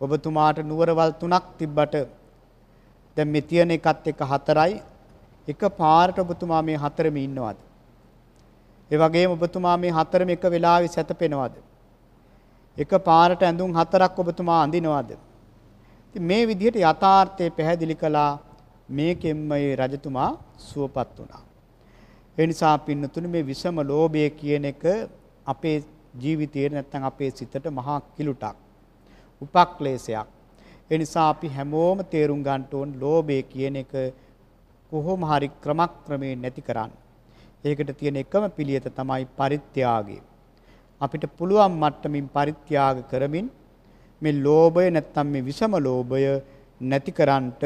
S2: ඔබතුමාට නුවරවල් තුනක් තිබ්බට දැන් මේ තියෙන එකත් එක හතරයි එක පාරට ඔබතුමා මේ හතරෙම ඉන්නවද? ඒ වගේම ඔබතුමා මේ හතරෙම එක වෙලාවෙ සැතපෙනවද? එක පාරට ඇඳුම් හතරක් ඔබතුමා අඳිනවද? ඉතින් මේ විදිහට යථාර්ථය පැහැදිලි කළා මේකෙන්ම මේ රජතුමා සුවපත් වුණා. ඒ නිසා පින්නතුනි මේ විෂම ලෝභය කියන එක අපේ ජීවිතයේ නැත්නම් අපේ සිතට මහා කිලුටක්. උපක්ලේශයක්. ඒ නිසා අපි හැමෝම තේරුම් ගන්න ඕන ලෝභය කියන එක කොහොම හරි ක්‍රමක්‍රමයෙන් නැති කරන්න. ඒකට තියෙන එකම පිළියෙත තමයි පරිත්‍යාගය. අපිට පුළුවන් මට්ටමින් පරිත්‍යාග කරමින් මේ ලෝභය නැත්තම් මේ විෂම ලෝභය නැති කරන්නට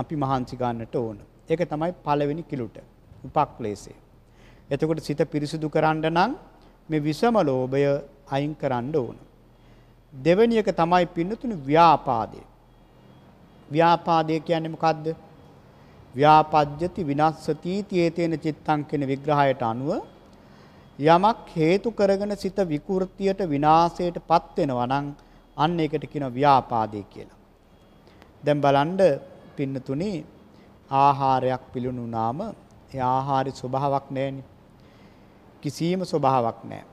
S2: අපි මහන්සි ගන්නට ඕන. ඒක තමයි පළවෙනි කිලුට. උපක්ලේශය. එතකොට සිත පිරිසිදු කරන්න නම් මේ විසම ලෝභය අයින් කරන්න ඕන. දෙවෙනි එක තමයි පින්නතුනි ව්‍යාපාදය. ව්‍යාපාදය කියන්නේ මොකද්ද? ව්‍යාපජ්ජති විනස්සති තේතේන චිත්තං කියන විග්‍රහයට අනුව යමක් හේතු කරගෙන සිත විකෘතියට විනාශයටපත් වෙනවා නම් අන්න ඒකට කියනවා ව්‍යාපාදේ කියලා. දැන් බලන්න පින්නතුනි ආහාරයක් පිළුණුනාම ඒ ආහාරي ස්වභාවයක් නැහෙනේ. කිසියම් ස්වභාවක් නැහැ.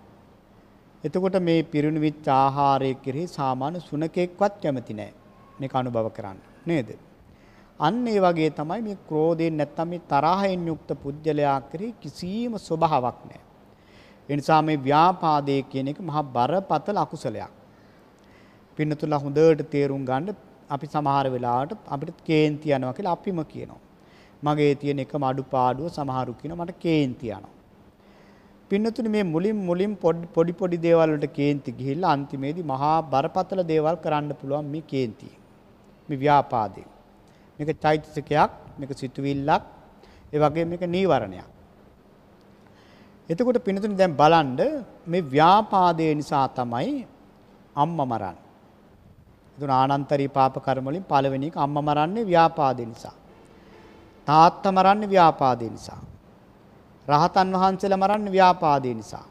S2: එතකොට මේ පිරුණු විච ආහාරය කෙරෙහි සාමාන්‍ය සුනකෙක්වත් කැමති නැහැ. මේක අනුභව කරන්න. නේද? අන්න ඒ වගේ තමයි මේ ක්‍රෝධයෙන් නැත්තම් මේ තරහෙන් යුක්ත පුජ්‍යලයා කෙරෙහි කිසියම් ස්වභාවක් නැහැ. ඒ නිසා මේ ව්‍යාපාදයේ කියන එක මහා බරපතල අකුසලයක්. පින්නතුලා හොඳට තේරුම් ගන්න අපි සමහර වෙලාවට අපිට කේන්ති යනවා කියලා අපිම කියනවා. මගේ තියෙන එකම අඩුපාඩුව සමහරු කියනවා මට කේන්ති යනවා. පින්නතුනි මේ මුලින් මුලින් පොඩි පොඩි දේවල් වලට කේන්ති ගිහිල්ලා අන්තිමේදී මහා බරපතල දේවල් කරන්න පුළුවන් මේ කේන්ති. මේ ව්‍යාපාදේ. මේක චෛතසිකයක්, මේක සිතුවිල්ලක්, ඒ වගේ මේක නීවරණයක්. එතකොට පින්නතුනි දැන් බලන්න මේ ව්‍යාපාදේ නිසා තමයි අම්මා මරන්නේ. එතන ආනන්තරී පාප කර්ම වලින් පළවෙනි එක අම්මා මරන්නේ ව්‍යාපාදේ නිසා. තාත්තා මරන්නේ ව්‍යාපාදේ නිසා. රහතන් වහන්සේලා මරන්නේ ව්‍යාපාදේ නිසා.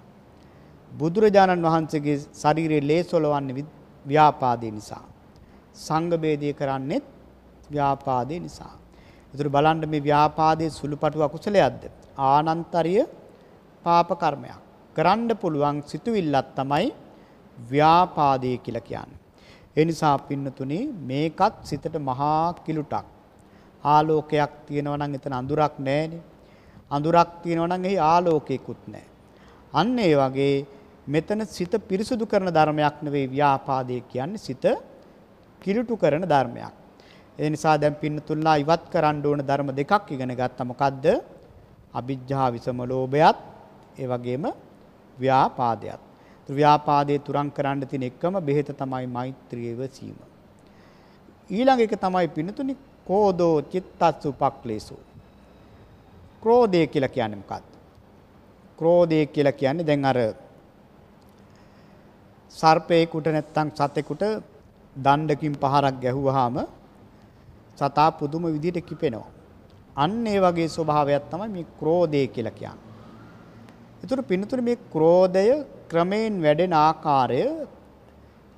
S2: බුදුරජාණන් වහන්සේගේ ශරීරයේ ලේසොලවන්නේ ව්‍යාපාදේ නිසා. සංඝ බේදය කරන්නේත් ව්‍යාපාදේ නිසා. ඒතර බලන්න මේ ව්‍යාපාදයේ සුළුපටු අකුසලයක්ද? ආනන්තරිය පාප කර්මයක්. කරන්න පුළුවන් සිතුවිල්ලක් තමයි ව්‍යාපාදේ කියලා කියන්නේ. ඒ නිසා පින්නතුනි මේකත් සිතට මහා කිලුටක්. ආලෝකයක් තියෙනවා නම් එතන අඳුරක් නැහැනේ. අඳුරක් තියෙනවා නම් එහි ආලෝකයකුත් නැහැ. අන්න ඒ වගේ මෙතන සිත පිරිසුදු කරන ධර්මයක් නෙවෙයි ව්‍යාපාදේ කියන්නේ සිත කිලුටු කරන ධර්මයක්. ඒ නිසා දැන් පින්නතුල්ලා ඉවත් කරන්න ඕන ධර්ම දෙකක් ඉගෙන ගත්තා. මොකද්ද? අවිජ්ජා විසම ලෝභයත් ඒ වගේම ව්‍යාපාදයත්. ව්‍යාපාදේ තුරන් කරන්න තියෙන එකම බෙහෙත තමයි මෛත්‍රිය ඉවසීම. ඊළඟ එක තමයි පින්නතුනි කෝදෝ චිත්තස්සුපක්ලේසෝ ක්‍රෝධය කියලා කියන්නේ මොකක්ද? ක්‍රෝධය කියලා කියන්නේ දැන් අර සර්පේකුට නැත්තම් සතෙකුට දණ්ඩකින් පහරක් ගැහුවාම සතා පුදුම විදිහට කිපෙනවා. අන්න ඒ වගේ ස්වභාවයක් තමයි මේ ක්‍රෝධය කියලා කියන්නේ. ඒතර පින්නතුනේ මේ ක්‍රෝධය ක්‍රමයෙන් වැඩෙන ආකාරය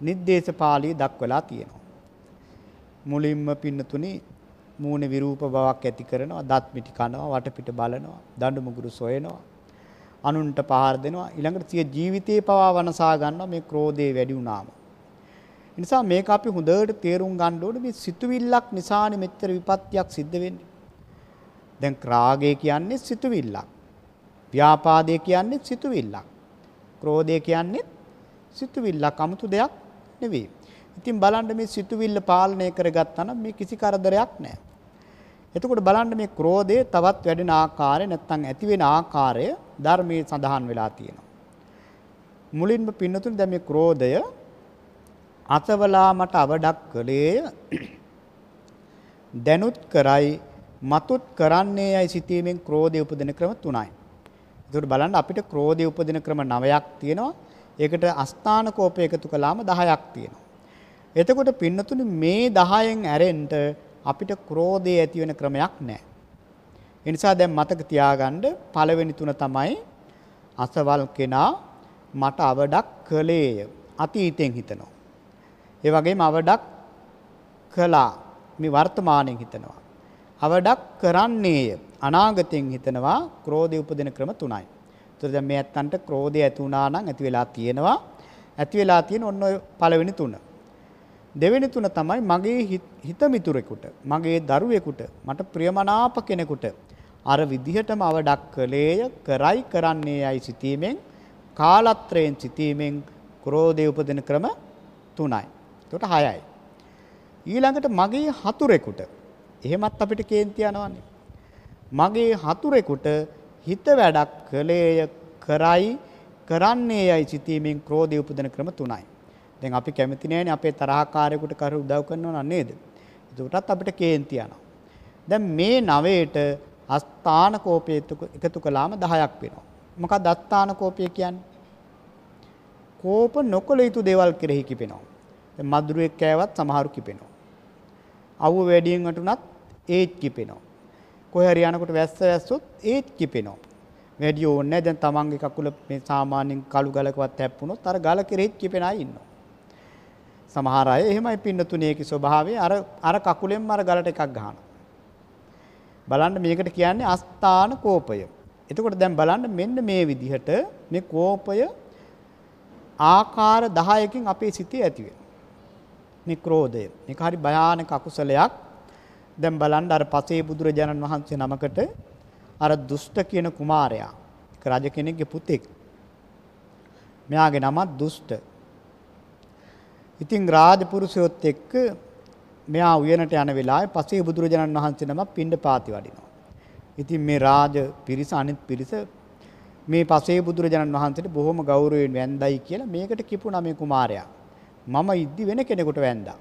S2: නිर्देश පාළිය දක්වලා තියෙනවා. මුලින්ම පින්නතුනේ මූණ විරූප බවක් ඇති කරනවා දත් මිටි කනවා වටපිට බලනවා දඬු මුගුරු සොයනවා අනුන්ට පහර දෙනවා ඊළඟට සිය ජීවිතේ පවා වනසා ගන්නවා මේ ක්‍රෝධේ වැඩි වුණාම. ඒ නිසා මේක අපි හොඳට තේරුම් ගන්න ඕනේ මේ සිතුවිල්ලක් නිසානේ මෙච්චර විපත්තියක් සිද්ධ වෙන්නේ. දැන් රාගය කියන්නේ සිතුවිල්ලක්. ව්‍යාපාදය කියන්නේ සිතුවිල්ලක්. ක්‍රෝධය කියන්නේ සිතුවිල්ලක් 아무තු දෙයක් නෙවෙයි. ඉතින් බලන්න මේ සිතුවිල්ල පාලනය කරගත්තා නම් මේ කිසි කරදරයක් නැහැ. එතකොට බලන්න මේ ක්‍රෝධය තවත් වැඩෙන ආකාරය නැත්නම් ඇති වෙන ආකාරය ධර්මයේ සඳහන් වෙලා තියෙනවා. මුලින්ම පින්නතුනි දැන් මේ ක්‍රෝධය අතවලා මට අවඩක් කළේ දැනුත් කරයි මතුත් කරන්නේ යයි සිතීමෙන් ක්‍රෝධය උපදින ක්‍රම තුනයි. ඒකට බලන්න අපිට ක්‍රෝධය උපදින ක්‍රම 9ක් තියෙනවා. ඒකට අස්ථාන කෝපය එකතු කළාම 10ක් තියෙනවා. එතකොට පින්නතුනි මේ 10න් ඇරෙන්න අපිට ක්‍රෝධය ඇති වෙන ක්‍රමයක් නැහැ. ඒ නිසා දැන් මතක තියාගන්න පළවෙනි තුන තමයි අසවල් කෙනා මට අවඩක් කළේය. අතීතයෙන් හිතනවා. ඒ වගේම අවඩක් කළා මේ වර්තමානයෙන් හිතනවා. අවඩක් කරන්නේය අනාගතයෙන් හිතනවා ක්‍රෝධය උපදින ක්‍රම තුනයි. ඒතර දැන් මේ ඇත්තන්ට ක්‍රෝධය ඇති වුණා නම් ඇති වෙලා තියෙනවා. ඇති වෙලා තියෙන ඔන්න ඔය පළවෙනි තුන. දෙවෙනි තුන තමයි මගේ හිතමිතුරෙකුට මගේ දරුවෙකුට මට ප්‍රියමනාප කෙනෙකුට අර විදිහටම අවඩක් කළේය කරයි කරන්නේ යයි සිතීමෙන් කාලත්‍රයෙන් සිතීමෙන් ක්‍රෝධය උපදින ක්‍රම තුනයි. එතකොට හයයි. ඊළඟට මගේ හතුරෙකුට එහෙමත් අපිට කේන්ති යනවන්නේ. මගේ හතුරෙකුට හිත වැඩක් කළේය කරයි කරන්නේ යයි සිතීමෙන් ක්‍රෝධය උපදින ක්‍රම තුනයි. දැන් අපි කැමති නෑනේ අපේ තරහකාරයෙකුට කරු උදව් කරනවා නේද? ඒකටත් අපිට කේන්ති යනවා. දැන් මේ නවයට අස්ථාන කෝපය එකතු කළාම 10ක් වෙනවා. මොකක්ද අස්ථාන කෝපය කියන්නේ? කෝප නොකළ යුතු දේවල් කෙරෙහි කිපෙනවා. දැන් මදුරුවෙක් කෑවත් සමහරු කිපෙනවා. අවුව වැඩියෙන් වටුණත් ඒත් කිපෙනවා. කොහේ හරි යනකොට වැස්ස වැස්සොත් ඒත් කිපෙනවා. වැඩි ඕනේ දැන් තමන්ගේ කකුල මේ සාමාන්‍යයෙන් කළු ගලකවත් හැප්පුණොත් අර ගල කෙරෙහිත් කිපෙන අය ඉන්නවා. සමහර අය එහෙමයි පින්නතුණේකේ ස්වභාවය අර අර කකුලෙන්ම අර ගලට එකක් ගහන. බලන්න මේකට කියන්නේ අස්ථාන කෝපය. එතකොට දැන් බලන්න මෙන්න මේ විදිහට මේ කෝපය ආකාර 10කින් අපේ සිතේ ඇති වෙනවා. මේ ක්‍රෝධය. මේක හරි භයානක අකුසලයක්. දැන් බලන්න අර පසේ බුදුරජාණන් වහන්සේ නමකට අර දුෂ්ට කියන කුමාරයා රජ කෙනෙක්ගේ පුතෙක්. මෙයාගේ නමත් දුෂ්ට. ඉතින් රාජපුරුෂයොත් එක්ක මෙයා උයනට යන වෙලාවේ පසේ බුදුරජාණන් වහන්සේ නමක් පින්ඩ පාති වඩිනවා. ඉතින් මේ රාජ පිරිස අනිත් පිරිස මේ පසේ බුදුරජාණන් වහන්සේට බොහොම ගෞරවයෙන් වැඳයි කියලා මේකට කිපුණා මේ කුමාරයා. මම ඉද්දි වෙන කෙනෙකුට වැඳා.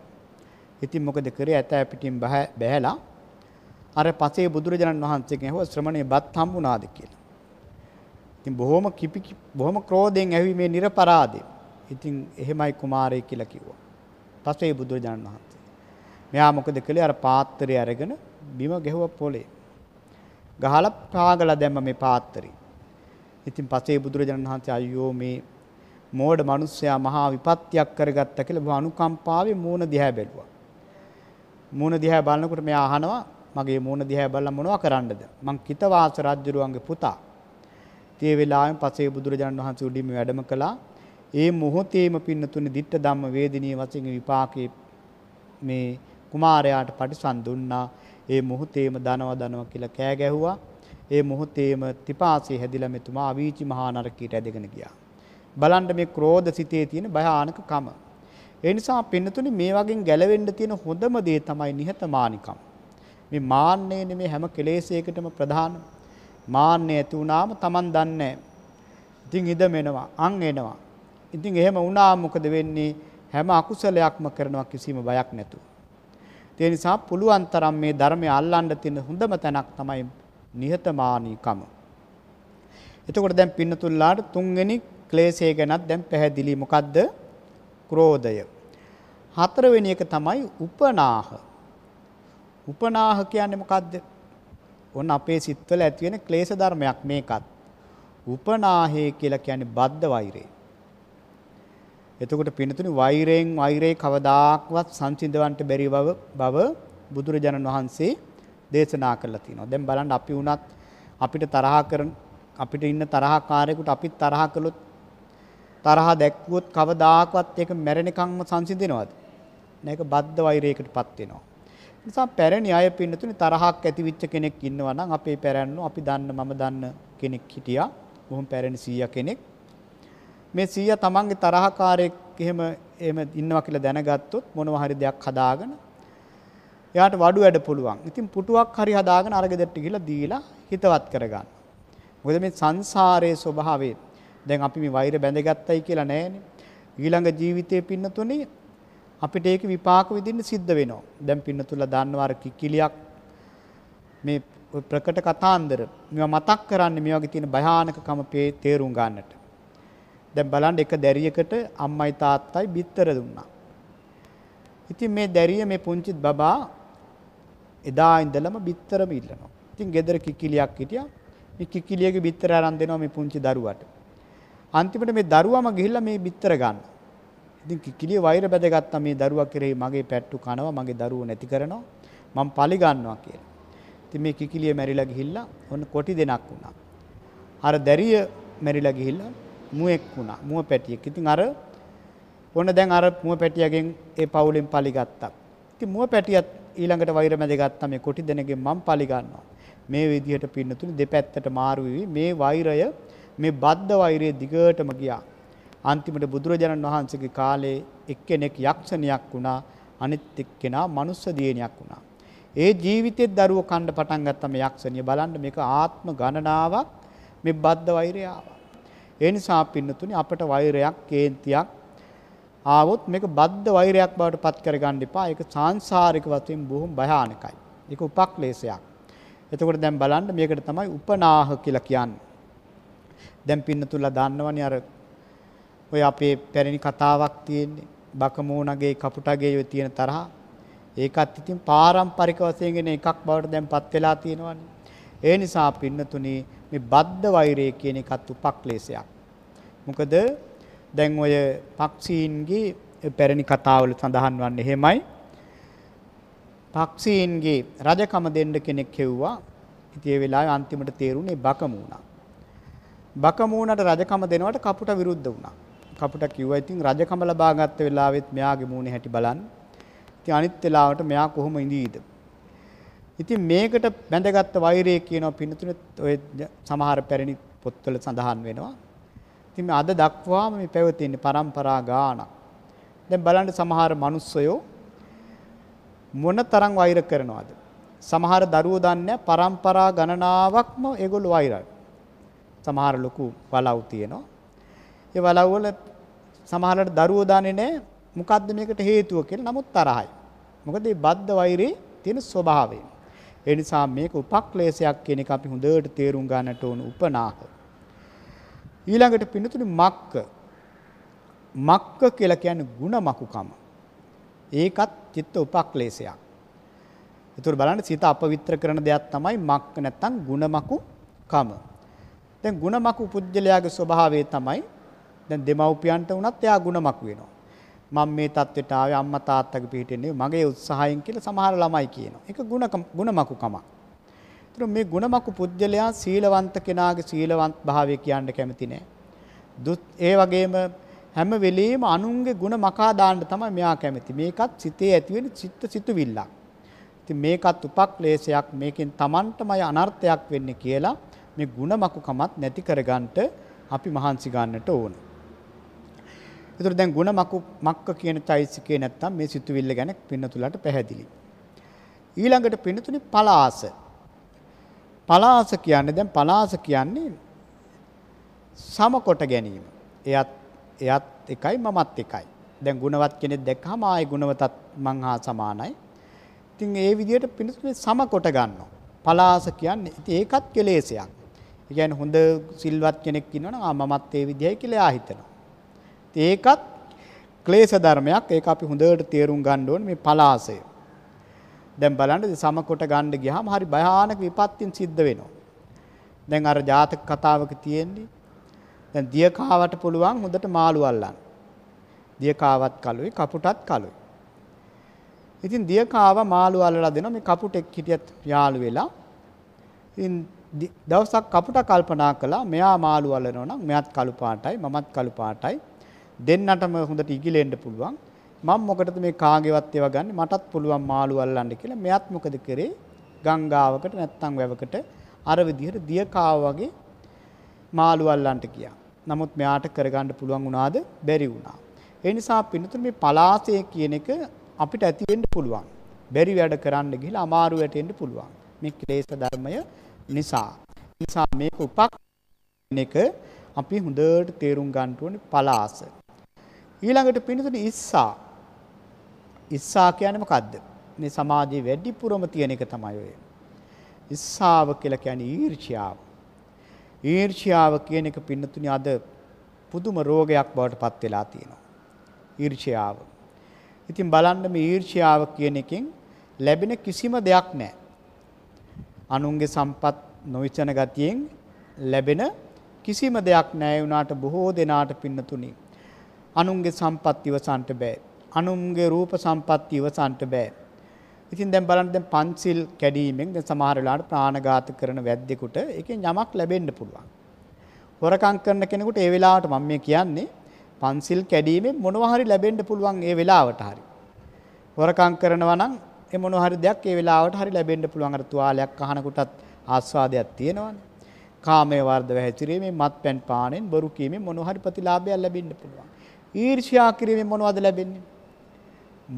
S2: ඉතින් මොකද කරේ ඇතෑ පිටින් බැහැලා අර පසේ බුදුරජාණන් වහන්සේගෙන් ඇහුවා ශ්‍රමණේ බත් හම්බුණාද කියලා. ඉතින් බොහොම කිපි බොහොම ක්‍රෝධයෙන් ඇවි මේ නිර්පරාදේ ඉතින් එහෙමයි කුමාරය කියලා කිව්වා. පස්සේ බුදුරජාණන් වහන්සේ. මෙයා මොකද කළේ අර පාත්‍රය අරගෙන බිම ගැහුවා පොළේ. ගහලා පාගලා දැම්ම මේ පාත්‍රය. ඉතින් පස්සේ බුදුරජාණන් වහන්සේ අයියෝ මේ මෝඩ මිනිස්සයා මහා විපත්‍යක් කරගත්ත කියලා බොහොම අනුකම්පාවෙන් මූණ දිහා බැලුවා. මූණ දිහා බලනකොට මෙයා අහනවා මගේ මූණ දිහා බලලා මොනවා කරන්නද? මං කිතවාස රජුරුවන්ගේ පුතා. ඉතින් ඒ වෙලාවෙන් පස්සේ බුදුරජාණන් වහන්සේ උඩින් වැඩම කළා. ඒ මොහොතේම පින්නතුනේ ditta ධම්ම වේදිනී වශයෙන් විපාකේ මේ කුමාරයාට පටිසන් දුන්නා. ඒ මොහොතේම ධනව ධනව කියලා කෑ ගැහුවා. ඒ මොහොතේම තිපාසී හැදිලා මෙතුමා අවීචි මහා නරකයට ඇදගෙන ගියා. බලන්න මේ ක්‍රෝධ සිතේ තියෙන භයානකකම. ඒ නිසා පින්නතුනේ මේ වගේ ගැලවෙන්න තියෙන හොඳම දේ තමයි නිහතමානිකම්. මේ මාන්නය නෙමේ හැම කෙලෙසයකටම ප්‍රධාන. මාන්නය ඇති වුණාම Taman දන්නේ නැහැ. ඉතින් ඉදමෙනවා, අන් එනවා. ඉතින් එහෙම වුණා මොකද වෙන්නේ හැම අකුසලයක්ම කරනවා කිසිම බයක් නැතුව. ඒ නිසා පුළුවන් තරම් මේ ධර්මය අල්ලන්න තියෙන හොඳම තැනක් තමයි නිහතමානීකම. එතකොට දැන් පින්නතුල්ලාට තුන්වෙනි ක්ලේශය ගැනත් දැන් පැහැදිලි මොකද්ද? ක්‍රෝධය. හතරවෙනි එක තමයි උපනාහ. උපනාහ කියන්නේ මොකද්ද? ඔන්න අපේ සිත්වල ඇති වෙන ක්ලේශ ධර්මයක් මේකත්. උපනාහය කියලා කියන්නේ බද්ධ වෛරය. එතකොට පිනතුනි වෛරයෙන් වෛරේ කවදාක්වත් සංසිඳවන්ට බැරි බව බව බුදුරජාණන් වහන්සේ දේශනා කරලා තියෙනවා. දැන් බලන්න අපි වුණත් අපිට තරහ කරන අපිට ඉන්න තරහකාරයෙකුට අපි තරහ කළොත් තරහ දැක්වුවොත් කවදාකවත් ඒක මැරෙනකම්ම සංසිඳෙනවද? නේක බද්ධ වෛරයකටපත් වෙනවා. නිසා පැරණි අය පින්නතුනි තරහක් ඇතිවිච්ච කෙනෙක් ඉන්නවා නම් අපේ පැරණි අපි දන්න මම දන්න කෙනෙක් හිටියා. බොහොම පැරණි සීයා කෙනෙක්. මේ සීයා තමන්ගේ තරහකාරයෙක් එහෙම එහෙම ඉන්නවා කියලා දැනගත්තොත් මොනවා හරි දෙයක් හදාගෙන එයාට වඩු වැඩ පුළුවන්. ඉතින් පුටුවක් හරි හදාගෙන අර ගෙදරට ගිහිල්ලා දීලා හිතවත් කරගන්න. මොකද මේ සංසාරයේ ස්වභාවය දැන් අපි මේ වෛර බැඳගත්තයි කියලා නෑනේ. ඊළඟ ජීවිතයේ පින්නතුනේ අපිට ඒක විපාක විඳින්න සිද්ධ වෙනවා. දැන් පින්නතුලා දන්නවා අර කිකිලියක් මේ ප්‍රකට කතාන්දර මේවා මතක් කරන්නේ මේ වගේ තියෙන භයානකකම තේරුම් ගන්නට. දැන් බලන්න එක දැරියකට අම්මයි තාත්තයි බිත්තර දුන්නා. ඉතින් මේ දැරිය මේ පුංචි බබා එදා ඉඳලම බිත්තරම ඉල්ලනවා. ඉතින් ගෙදර කිකිලියක් හිටියා. මේ කිකිලියගේ බිත්තර අරන් දෙනවා මේ පුංචි දරුවාට. අන්තිමට මේ දරුවාම ගිහිල්ලා මේ බිත්තර ගන්න. ඉතින් කිකිලිය වෛර බැඳගත්තා මේ දරුවා කෙරෙහි මගේ පැට්ටු කනවා මගේ දරුවෝ නැති කරනවා මම පලි ගන්නවා කියලා. ඉතින් මේ කිකිලිය මැරිලා ගිහිල්ලා ඔන්න කොටි දෙනක් වුණා. අර දැරිය මැරිලා ගිහිල්ලා මුවෙක් වුණා. මුව පැටියෙක්. ඉතින් අර ඔන්න දැන් අර මුව පැටියාගෙන් ඒ පවුලෙන් පලි ගත්තා. ඉතින් මුව පැටියත් ඊළඟට වෛර මැද ගත්තා මේ කොටි දෙනගෙන් මම පලි ගන්නවා. මේ විදිහට පින්නතුනි දෙපැත්තට මාරු මේ වෛරය මේ බද්ධ වෛරයේ දිගටම ගියා. අන්තිමට බුදුරජාණන් වහන්සේගේ කාලේ එක්කෙනෙක් යක්ෂණියක් වුණා අනිත් එක්කෙනා මනුස්ස දියණියක් වුණා. ඒ ජීවිතේ දරුවෝ කණ්ඩ පටන් ගත්තම යක්ෂණිය බලන්න මේක ආත්ම ගණනාවක් මේ බද්ධ වෛරය ආවා. ඒ නිසා පින්නතුනි අපට වෛරයක් කේන්තියක් ආවොත් මේක බද්ධ වෛරයක් බවට පත් කරගන්න එපා. ඒක සාංශාරික වශයෙන් බොහොම භයානකයි. ඒක උපක්ලේශයක්. එතකොට දැන් බලන්න මේකට තමයි උපනාහ කියලා කියන්නේ. දැන් පින්නතුලා දන්නවනේ අර ඔය අපේ පැරණි කතාවක් තියෙන්නේ. බකමෝනගේ කපුටගේ ඔය තියෙන තරහ. ඒකත් ඉතින් පාරම්පරික වශයෙන් එන එකක් බවට දැන් පත් වෙලා තියෙනවනේ. ඒ නිසා පින්නතුනේ මේ බද්ධ වෛරය කියන එකත් උපක්ලේශයක්. මොකද දැන් ඔය පක්ෂීන්ගේ පැරණි කතාවල සඳහන් වන්නේ එහෙමයි. පක්ෂීන්ගේ රජකම දෙන්න කෙනෙක් හෙව්වා. ඉතින් ඒ වෙලාවේ අන්තිමට තේරුණේ බකමූණා. බකමූණට රජකම දෙනවට කපුට විරුද්ධ වුණා. කපුට කිව්වා ඉතින් රජකම ලබාගත් වෙලාවෙත් මෙයාගේ මූණේ හැටි බලන්න. ඉතින් අනිත් වෙලාවට මෙයා කොහොම ඉඳීද? ඉතින් මේකට බැඳගත් වෛරය කියනවා පින්තුනේ ඔය සමහර පැරණි පොත්වල සඳහන් වෙනවා. ඉතින් අද දක්වාම මේ පැවතින પરම්පරා ගානක්. දැන් බලන්න සමහර මිනිස්සයෝ මොන තරම් වෛර කරනවද? සමහර දරුවෝ දන්නේ પરම්පරා ගණනාවක්ම ඒගොල්ලෝ වෛරයි. සමහර ලොකු වලව් තියෙනවා. ඒ වලව් වල සමහරට දරුවෝ දන්නේ නැහැ මොකද්ද මේකට හේතුව කියලා. නමුත් තරහයි. මොකද මේ බද්ධ වෛරේ තියෙන ස්වභාවය. ඒ නිසා මේක උපක්ලේශයක් කියන එක අපි හොඳට තේරුම් ගන්නට ඕන උපනාහ. ඊළඟට පින්නතුනි මක්ක. මක්ක කියලා කියන්නේ ಗುಣ මකුකම. ඒකත් චිත්ත උපක්ලේශයක්. ඒතර බලන්න සිත අපවිත්‍ර කරන දෙයක් තමයි මක්ක නැත්තම් ಗುಣ මකුකම. දැන් ಗುಣමකු පුජ්‍යලයාගේ ස්වභාවය තමයි දැන් දෙමව්පියන්ට වුණත් එයා ಗುಣමකු වෙනවා. මම මේ தත්වෙට ආවේ අම්මා තාත්තගේ පිටින්නේ මගේ උත්සාහයෙන් කියලා සමහර ළමයි කියනවා. ඒක ಗುಣ ಗುಣමකුකමක්. ඒතර මේ ಗುಣමකු පුජ්‍යලයා සීලවන්ත කෙනාගේ සීලවන්ත භාවය කියන්න කැමති නෑ. ඒ වගේම හැම වෙලෙම අනුන්ගේ ಗುಣ මකා දාන්න තමයි මෙයා කැමති. මේකත් සිතේ ඇතිවෙන චිත්ත සිතුවිල්ලක්. ඉතින් මේකත් උපක්ලේශයක් මේකෙන් Tamanටමයි අනර්ථයක් වෙන්නේ කියලා මේ ಗುಣමකුකමත් නැති කරගන්නට අපි මහන්සි ගන්නට ඕනේ. ඒතර දැන් ಗುಣ මකු මක්ක කියන චෛසිකේ නැත්තම් මේ සිතුවිල්ල ගැන පින්නතුලට පැහැදිලි. ඊළඟට පින්නතුනේ පලාස. පලාස කියන්නේ දැන් පලාස කියන්නේ සමකොට ගැනීම. එයත් එයත් එකයි මමත් එකයි. දැන් ගුණවත් කෙනෙක් දැක්කම ආයේ ගුණවතත් මං හා සමානයි. ඉතින් ඒ විදිහට පින්නතුනේ සමකොට ගන්නවා. පලාස කියන්නේ ඉතින් ඒකත් කෙලෙසයක්. ඒ කියන්නේ හොඳ සිල්වත් කෙනෙක් ඉන්නවනම් ආ මමත් ඒ විදිහයි කියලා ආ හිතනවා. ඒකත් ක්ලේශ ධර්මයක්. ඒක අපි හොඳට තේරුම් ගන්න ඕනේ මේ පලාසය. දැන් බලන්න සමකොට ගන්න ගියාම හරි භයානක විපත්තින් සිද්ධ වෙනවා. දැන් අර ජාතක කතාවක තියෙන්නේ දැන් දියකාවට පුළුවන් හොඳට මාළු අල්ලන්න. දියකාවත් කලුයි කපුටත් කලුයි. ඉතින් දියකාව මාළු අල්ලලා දෙනවා මේ කපුටෙක් හිටියත් යාළු වෙලා. ඉතින් දවසක් කපුට කල්පනා කළා මෙයා මාළු අල්ලනවා නම් මෙයාත් කළු පාටයි මමත් කළු පාටයි දෙන්නටම හොඳට ඉගිලෙන්න පුළුවන්. මම මොකටද මේ කාගේවත් ඒවා ගන්න මටත් පුළුවන් මාළු අල්ලන්න කියලා මෙයත් මොකද කරේ ගංගාවකට නැත්තම් වැවකට අර විදිහට දියකාව වගේ මාළු අල්ලන්න ගියා. නමුත් මෙයාට කරගන්න පුළුවන් වුණාද බැරි වුණා. ඒ නිසා පින්නතුනේ මේ පලාසය කියන එක අපිට ඇති වෙන්න පුළුවන්. බැරි වැඩ කරන්න ගිහලා අමාරු වැටෙන්න පුළුවන්. මේ ක්ලේශ ධර්මය නිසා. නිසා මේක උපක් එක අපි හොඳට තේරුම් ගන්න ඕනේ පලාසය ඊළඟට පින්නතුනේ ඉස්සා. ඉස්සා කියන්නේ මොකද්ද? මේ සමාජයේ වැඩිපුරම තියෙන එක තමයි ඔය. ඉස්සාව කියලා කියන්නේ ඊර්ෂ්‍යාව. ඊර්ෂ්‍යාව කියන එක පින්නතුනේ අද පුදුම රෝගයක් බවට පත් වෙලා තියෙනවා. ඊර්ෂ්‍යාව. ඉතින් බලන්න මේ ඊර්ෂ්‍යාව කියන එකෙන් ලැබෙන කිසිම දෙයක් නැහැ. අනුන්ගේ සම්පත් නොවිචන ගතියෙන් ලැබෙන කිසිම දෙයක් නැහැ වුණාට බොහෝ දෙනාට පින්නතුණි. අනුන්ගේ සම්පත් ඉවසන්ට බෑ. අනුන්ගේ රූප සම්පත් ඉවසන්ට බෑ. ඉතින් දැන් බලන්න දැන් පන්සිල් කැඩීමෙන් දැන් සමහර වෙලාවට ප්‍රාණඝාත කරන වැද්දෙකුට ඒකෙන් යමක් ලැබෙන්න පුළුවන්. හොරකම් කරන කෙනෙකුට ඒ වෙලාවට මම මේ කියන්නේ පන්සිල් කැඩීමෙන් මොනවා හරි ලැබෙන්න පුළුවන් ඒ වෙලාවට හරි. හොරකම් කරනවා නම් ඒ මොනවා හරි දෙයක් ඒ වෙලාවට හරි ලැබෙන්න පුළුවන් අර තුවාලයක් අහන කොටත් ආස්වාදයක් තියෙනවනේ. කාමයේ වර්ධව හැසිරීමෙන් මත්පැන් පානෙන් බොරු කීමෙන් මොනවා හරි ප්‍රතිලාභයක් ලැබෙන්න පුළුවන්. ඊර්ෂ්‍යා කිරීමෙන් මොනවද ලැබෙන්නේ?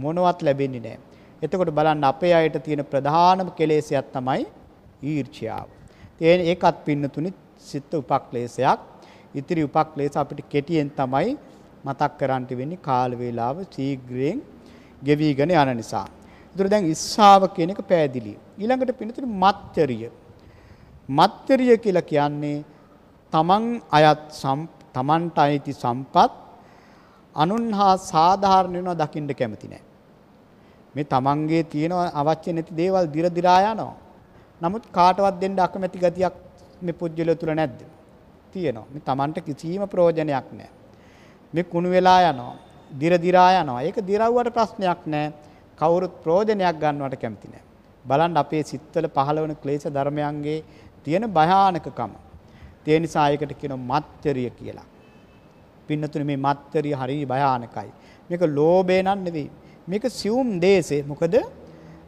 S2: මොනවත් ලැබෙන්නේ නැහැ. එතකොට බලන්න අපේ අයට තියෙන ප්‍රධානම කෙලෙසයක් තමයි ඊර්ෂ්‍යාව. ඒ ඒකත් පින්නතුනි සිත උපක්ලේශයක්. ඉතිරි උපක්ලේශ අපිට කෙටියෙන් තමයි මතක් කරන්ට වෙන්නේ කාල වේලාව ශීඝ්‍රයෙන් ගෙවිගෙන යන නිසා. ඒතර දැන් ඉස්සාව කියන එක පෑදිලි. ඊළඟට පින්නතුනි මත්තරිය. මත්තරිය කියලා කියන්නේ තමන් අයත් තමන්ට අයිති සම්පත් අනුන් හා සාධාරණ වෙනවා දකින්න කැමති නැහැ. මේ තමන්ගේ තියෙන අවශ්‍ය නැති දේවල් දිර දිරා යනවා. නමුත් කාටවත් දෙන්න අකමැති ගතියක් මේ පුජ්‍යලය තුල නැද්ද? තියෙනවා. මේ තමන්ට කිසිම ප්‍රයෝජනයක් නැහැ. මේ කුණු වෙලා යනවා. දිර දිරා යනවා. ඒක දිරවුවට ප්‍රශ්නයක් නැහැ. කවුරුත් ප්‍රයෝජනයක් ගන්නවට කැමති නැහැ. බලන්න අපේ සිත්වල පහළවන ක්ලේශ ධර්මයන්ගේ තියෙන භයානකකම. ඒ නිසා ඒකට කියනවා මත්තරිය කියලා. පින්නතුනේ මේ මත්තරිය හරි භයානකයි. මේක ලෝභය නන් නෙවෙයි. මේක සියුම් දේසේ. මොකද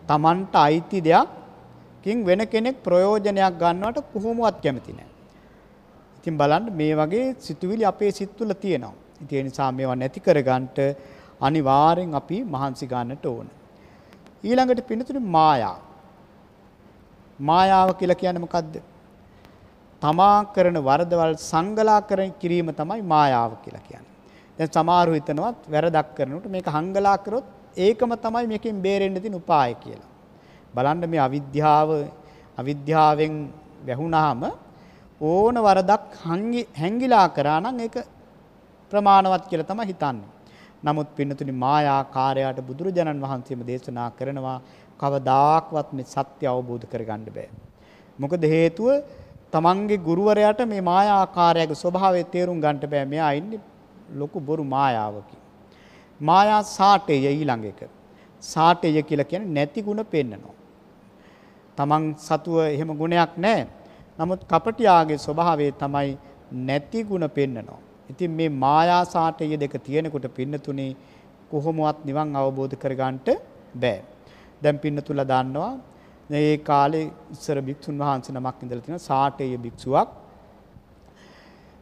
S2: Tamanට අයිති දෙයක්කින් වෙන කෙනෙක් ප්‍රයෝජනයක් ගන්නවට කොහොමවත් කැමති නැහැ. ඉතින් බලන්න මේ වගේ සිතුවිලි අපේ සිත් තුළ තියෙනවා. ඉතින් ඒ නිසා මේවා නැති කරගන්නට අනිවාර්යෙන් අපි මහන්සි ගන්නට ඕන. ඊළඟට පින්නතුනේ මායා. මායාව කියලා කියන්නේ මොකද්ද? තමා කරන වරදවල් සංගලා කරන කිරීම තමයි මායාව කියලා කියන්නේ. දැන් සමහරු හිතනවත් වැරදක් කරනකොට මේක හංගලා කරොත් ඒකම තමයි මේකෙන් බේරෙන්න තියෙන උපාය කියලා. බලන්න මේ අවිද්‍යාව අවිද්‍යාවෙන් වැහුණාම ඕන වරදක් හැංගිලා කරා නම් ඒක ප්‍රමාණවත් කියලා තමයි හිතන්නේ. නමුත් පින්නතුනි මායාකාරයාට බුදුරජාණන් වහන්සේම දේශනා කරනවා කවදාක්වත් මේ සත්‍ය අවබෝධ කරගන්න බෑ. මොකද හේතුව තමන්ගේ ගුරුවරයාට මේ මායාකාරයක ස්වභාවය තේරුම් ගන්නට බෑ. මෙයා ඉන්නේ ලොකු බොරු මායාවකින්. මායා සාටේය ඊළඟ එක. සාටේය කියලා කියන්නේ නැති ಗುಣ පෙන්නනවා. තමන් සතුව එහෙම ගුණයක් නැහැ. නමුත් කපටියාගේ ස්වභාවය තමයි නැති ಗುಣ පෙන්නනවා. ඉතින් මේ මායා සාටේය දෙක තියෙනකොට පින්නතුනේ කොහොමවත් නිවන් අවබෝධ කරගන්නට බෑ. දැන් පින්නතුලා දන්නවා ඒ කාලේ ඉස්සර භික්ෂුන් වහන්සේ නමක් ඉඳලා තියෙනවා සාටේය භික්ෂුවක්.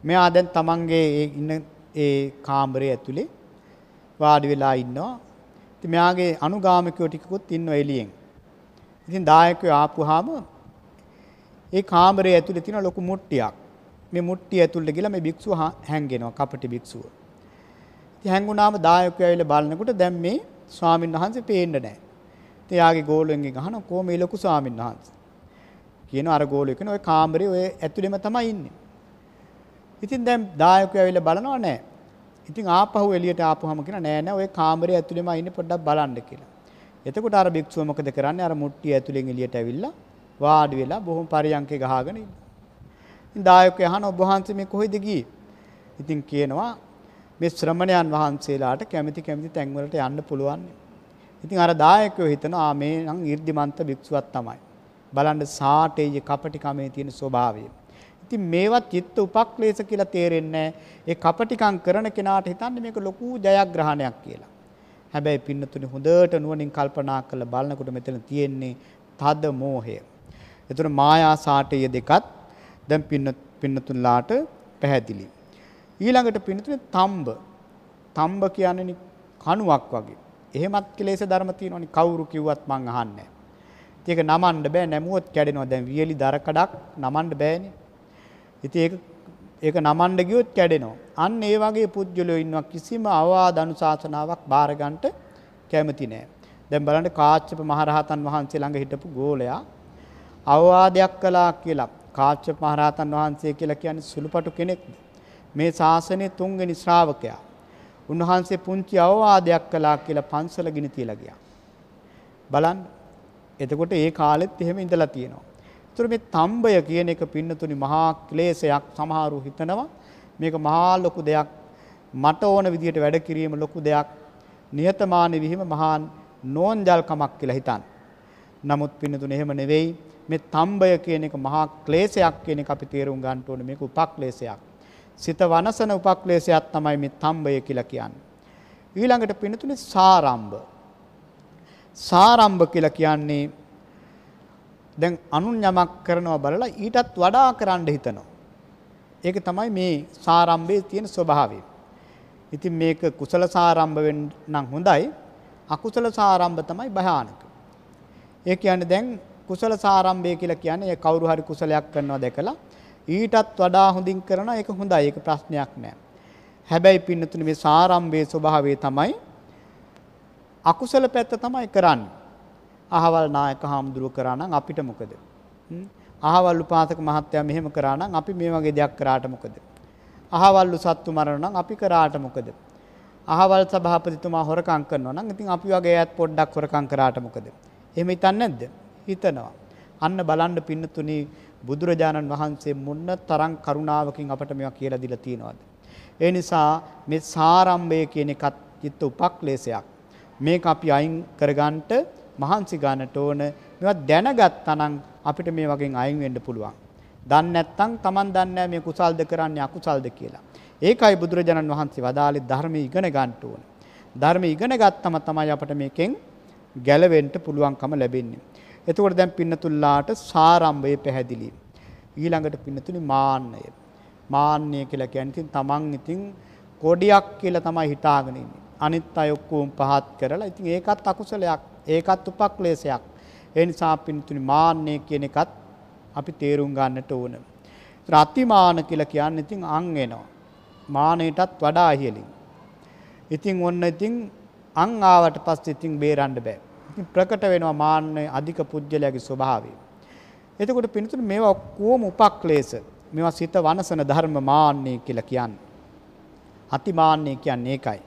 S2: මෙයා දැන් තමන්ගේ ඒ ඉන්න ඒ කාමරය ඇතුලේ වාඩි වෙලා ඉන්නවා. ඉතින් මෙයාගේ අනුගාමිකයෝ ටිකකුත් ඉන්නවා එළියෙන්. ඉතින් දායකයෝ ආපුවාම ඒ කාමරය ඇතුලේ තියෙන ලොකු මුට්ටියක්. මේ මුට්ටිය ඇතුළට ගිහලා මේ භික්ෂුව හැංගෙනවා කපටි භික්ෂුව. ඉතින් හැංගුණාම දායකයෝ ඇවිල්ලා බලනකොට දැන් මේ ස්වාමින් වහන්සේ පේන්න නැහැ. ඉතින් යාගේ ගෝලුවෙන්ගෙන් අහන කොහොම මේ ලොකු ස්වාමීන් වහන්සේ. කියන අර ගෝලුව කියන ඔය කාමරේ ඔය ඇතුළෙම තමයි ඉන්නේ. ඉතින් දැන් දායකයෝ ඇවිල්ලා බලනවා නෑ. ඉතින් ආපහු එළියට ආපුවම කියන නෑ නෑ ඔය කාමරේ ඇතුළෙම ඉන්නේ පොඩ්ඩක් බලන්න කියලා. එතකොට අර භික්ෂුව මොකද කරන්නේ? අර මුට්ටිය ඇතුළෙන් එළියට ඇවිල්ලා වාඩි වෙලා බොහොම පරියන්කේ ගහගෙන ඉන්නවා. ඉතින් දායකයෝ අහන ඔබ වහන්සේ මේ කොහෙද ගියේ? ඉතින් කියනවා මේ ශ්‍රමණයන් වහන්සේලාට කැමැති කැමැති තැන්වලට යන්න පුළුවන්. ඉතින් අර දායකයෝ හිතනවා ආ මේ නම් 이르දිමන්ත භික්ෂුවක් තමයි. බලන්න සාටේය කපටිකමේ තියෙන ස්වභාවය. ඉතින් මේවා චිත්ත උපක්ලේශ කියලා තේරෙන්නේ ඒ කපටිකම් කරන කෙනාට හිතන්නේ මේක ලොකු ජයග්‍රහණයක් කියලා. හැබැයි පින්නතුනි හොඳට නුවණින් කල්පනා කරලා බලනකොට මෙතන තියෙන්නේ තද මෝහය. ඒතර මායා සාටේය දෙකත් දැන් පින්න පින්නතුන්ලාට පැහැදිලි. ඊළඟට පින්නතුනි තම්බ. තම්බ කියන්නේ කණුවක් වගේ. එහෙමත් කෙලෙස ධර්ම තියෙනවනේ කවුරු කිව්වත් මං අහන්නේ නැහැ. ඒක නමන්න බෑ නැමුවොත් කැඩෙනවා. දැන් වියලි දර කඩක් නමන්න බෑනේ. ඉතින් ඒක ඒක නමන්න ගියොත් කැඩෙනවා. අන්න ඒ වගේ පුජ්‍යලෝ ඉන්නවා කිසිම අවවාද අනුශාසනාවක් බාර ගන්නට කැමති නැහැ. දැන් බලන්න කාශ්‍යප මහරහතන් වහන්සේ ළඟ හිටපු ගෝලයා අවවාදයක් කළා කියලා කාශ්‍යප මහරහතන් වහන්සේ කියලා කියන්නේ සුළුපටු කෙනෙක්ද? මේ ශාසනයේ තුන්වෙනි ශ්‍රාවකයා. උන්වහන්සේ පුංචි අවවාදයක් කළා කියලා පන්සල ගිනි තියලා ගියා. බලන්න. එතකොට ඒ කාලෙත් එහෙම ඉඳලා තියෙනවා. ඒතර මේ තඹය කියන එක පින්නතුනි මහා ක්ලේශයක් සමහරු හිතනවා. මේක මහා ලොකු දෙයක්. මට ඕන විදියට වැඩ කිරීම ලොකු දෙයක්. නියතමානී විහිම මහා නෝන්ජල්කමක් කියලා හිතන. නමුත් පින්නතුනි එහෙම නෙවෙයි. මේ තඹය කියන එක මහා ක්ලේශයක් කියන එක අපි තේරුම් ගන්න ඕනේ. මේක උපක්ලේශයක්. සිත වනසන උපක්ලේශයක් තමයි මේ තම්බය කියලා කියන්නේ. ඊළඟට පිනතුනේ සාරම්භ. සාරම්භ කියලා කියන්නේ දැන් අනුන් යමක් කරනවා බලලා ඊටත් වඩා කරන්න හිතනවා. ඒක තමයි මේ සාරම්භයේ තියෙන ස්වභාවය. ඉතින් මේක කුසල සාරම්භ වෙන්න නම් හොඳයි. අකුසල සාරම්භ තමයි භයානක. ඒ කියන්නේ දැන් කුසල සාරම්භය කියලා කියන්නේ කවුරු හරි කුසලයක් කරනවා දැකලා ඊටත් වඩා හොඳින් කරනවා ඒක හොඳයි ඒක ප්‍රශ්නයක් නෑ. හැබැයි පින්නතුනි මේ සාරම්භයේ ස්වභාවය තමයි අකුසල පැත්ත තමයි කරන්නේ. අහවල් නායක හාමුදුරුව කරා නම් අපිට මොකද? අහවල් උපාසක මහත්තයා මෙහෙම කරා නම් අපි මේ වගේ දෙයක් කරාට මොකද? අහවල්ු සත්තු මරණ නම් අපි කරාට මොකද? අහවල් සභාපතිතුමා හොරකම් කරනවා නම් ඉතින් අපි වගේ ඈත් පොඩ්ඩක් හොරකම් කරාට මොකද? එහෙම හිතන්නේ නැද්ද? හිතනවා. අන්න බලන්න පින්නතුණී බුදුරජාණන් වහන්සේ මොන්න තරම් කරුණාවකින් අපට මේවා කියලා දීලා තියෙනවද. ඒ නිසා මේ සාරම්භය කියන එකත් චිත්ත උපක්ලේශයක්. මේක අපි අයින් කරගන්නට මහන්සි ගන්නට ඕන. මේවා දැනගත්තනම් අපිට මේ වගේ අයින් වෙන්න පුළුවන්. දන්නේ නැත්නම් Taman දන්නේ මේ කුසල්ද කරන්නේ අකුසල්ද කියලා. ඒකයි බුදුරජාණන් වහන්සේ වදාළේ ධර්මය ඉගෙන ගන්න ඕන. ධර්මය ඉගෙන ගත්තම තමයි අපට මේකෙන් ගැලවෙන්න පුළුවන්කම ලැබෙන්නේ. එතකොට දැන් පින්නතුල්ලාට සාරම්භය පැහැදිලි. ඊළඟට පින්නතුනි මාන්නය. මාන්නය කියලා කියන්නේ ඉතින් තමන් ඉතින් කොඩියක් කියලා තමයි හිතාගෙන ඉන්නේ. අනිත් අය ඔක්කොම පහත් කරලා ඉතින් ඒකත් අකුසලයක්. ඒකත් උපක්ලේශයක්. ඒ නිසා පින්නතුනි මාන්නය කියන එකත් අපි තේරුම් ගන්නට ඕන. රතිමාන කියලා කියන්නේ ඉතින් අං වෙනවා. මානෙටත් වඩා ඉහළින්. ඉතින් ඔන්න ඉතින් අං ආවට පස්සේ ඉතින් බේරන්න බෑ. ප්‍රකට වෙනවා මාන්නය අධික පුජ්‍යලයාගේ ස්වභාවය. එතකොට පින්තුනේ මේවා ඔක්කොම උපක්ලේශ. මේවා සිත වනසන ධර්ම මාන්නය කියලා කියන්නේ. අතිමාන්නය කියන්නේ ඒකයි.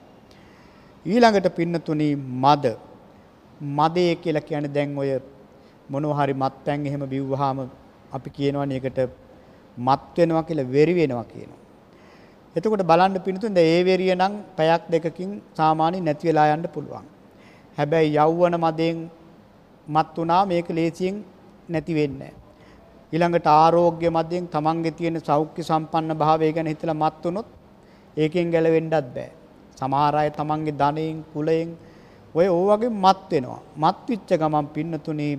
S2: ඊළඟට පින්නතුනි මද මදේ කියලා කියන්නේ දැන් ඔය මොනවා හරි මත්පැන් එහෙම බිව්වහම අපි කියනවනේ ඒකට මත් වෙනවා කියලා වෙරි වෙනවා කියනවා. එතකොට බලන්න පිණිතුන් දැන් ඒ වෙරිය නම් පැයක් දෙකකින් සාමාන්‍ය නැති වෙලා යන්න පුළුවන්. හැබැයි යෞවන මදයෙන් මත් වුණා මේක ලේසියෙන් නැති වෙන්නේ ඊළඟට ආරෝග්‍ය මදයෙන් තමන්ගේ තියෙන සෞඛ්‍ය සම්පන්න භාවය ගැන හිතලා මත් වුණොත් ඒකෙන් ගැලවෙන්නත් බෑ. සමහර අය තමන්ගේ ධනයෙන් කුලයෙන් ඔය ඕවගේ මත් වෙනවා. මත් වෙච්ච ගමන් පින්නතුනේ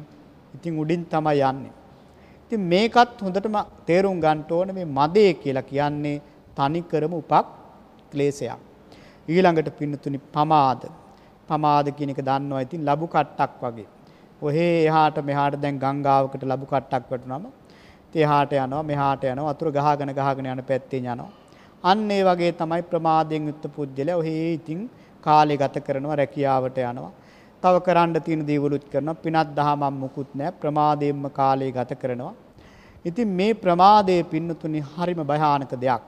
S2: ඉතින් උඩින් තමයි යන්නේ. ඉතින් මේකත් හොඳටම තේරුම් ගන්න ඕනේ මේ මදේ කියලා කියන්නේ තනි කරම උපක් ක්ලේශයක්. ඊළඟට පින්නතුනි පමාද පමාද කියන එක දන්නවා. ඉතින් ලබු කට්ටක් වගේ. ඔහේ එහාට මෙහාට දැන් ගංගාවකට ලබු කට්ටක් වැටුනම ඉතින් එහාට යනවා මෙහාට යනවා වතුර ගහගෙන ගහගෙන යන පැත්තේ යනවා. අන්න ඒ වගේ තමයි ප්‍රමාදයෙන් යුක්ත පුද්ගලයා ඔහේ ඉතින් කාලය ගත කරනවා රැකියාවට යනවා. තව කරන්න තියෙන දේවලුත් කරනවා. පිනක් දහමක් මුකුත් නැහැ. ප්‍රමාදයෙන්ම කාලය ගත කරනවා. ඉතින් මේ ප්‍රමාදයේ පින්නතුනි හරිම භයානක දෙයක්.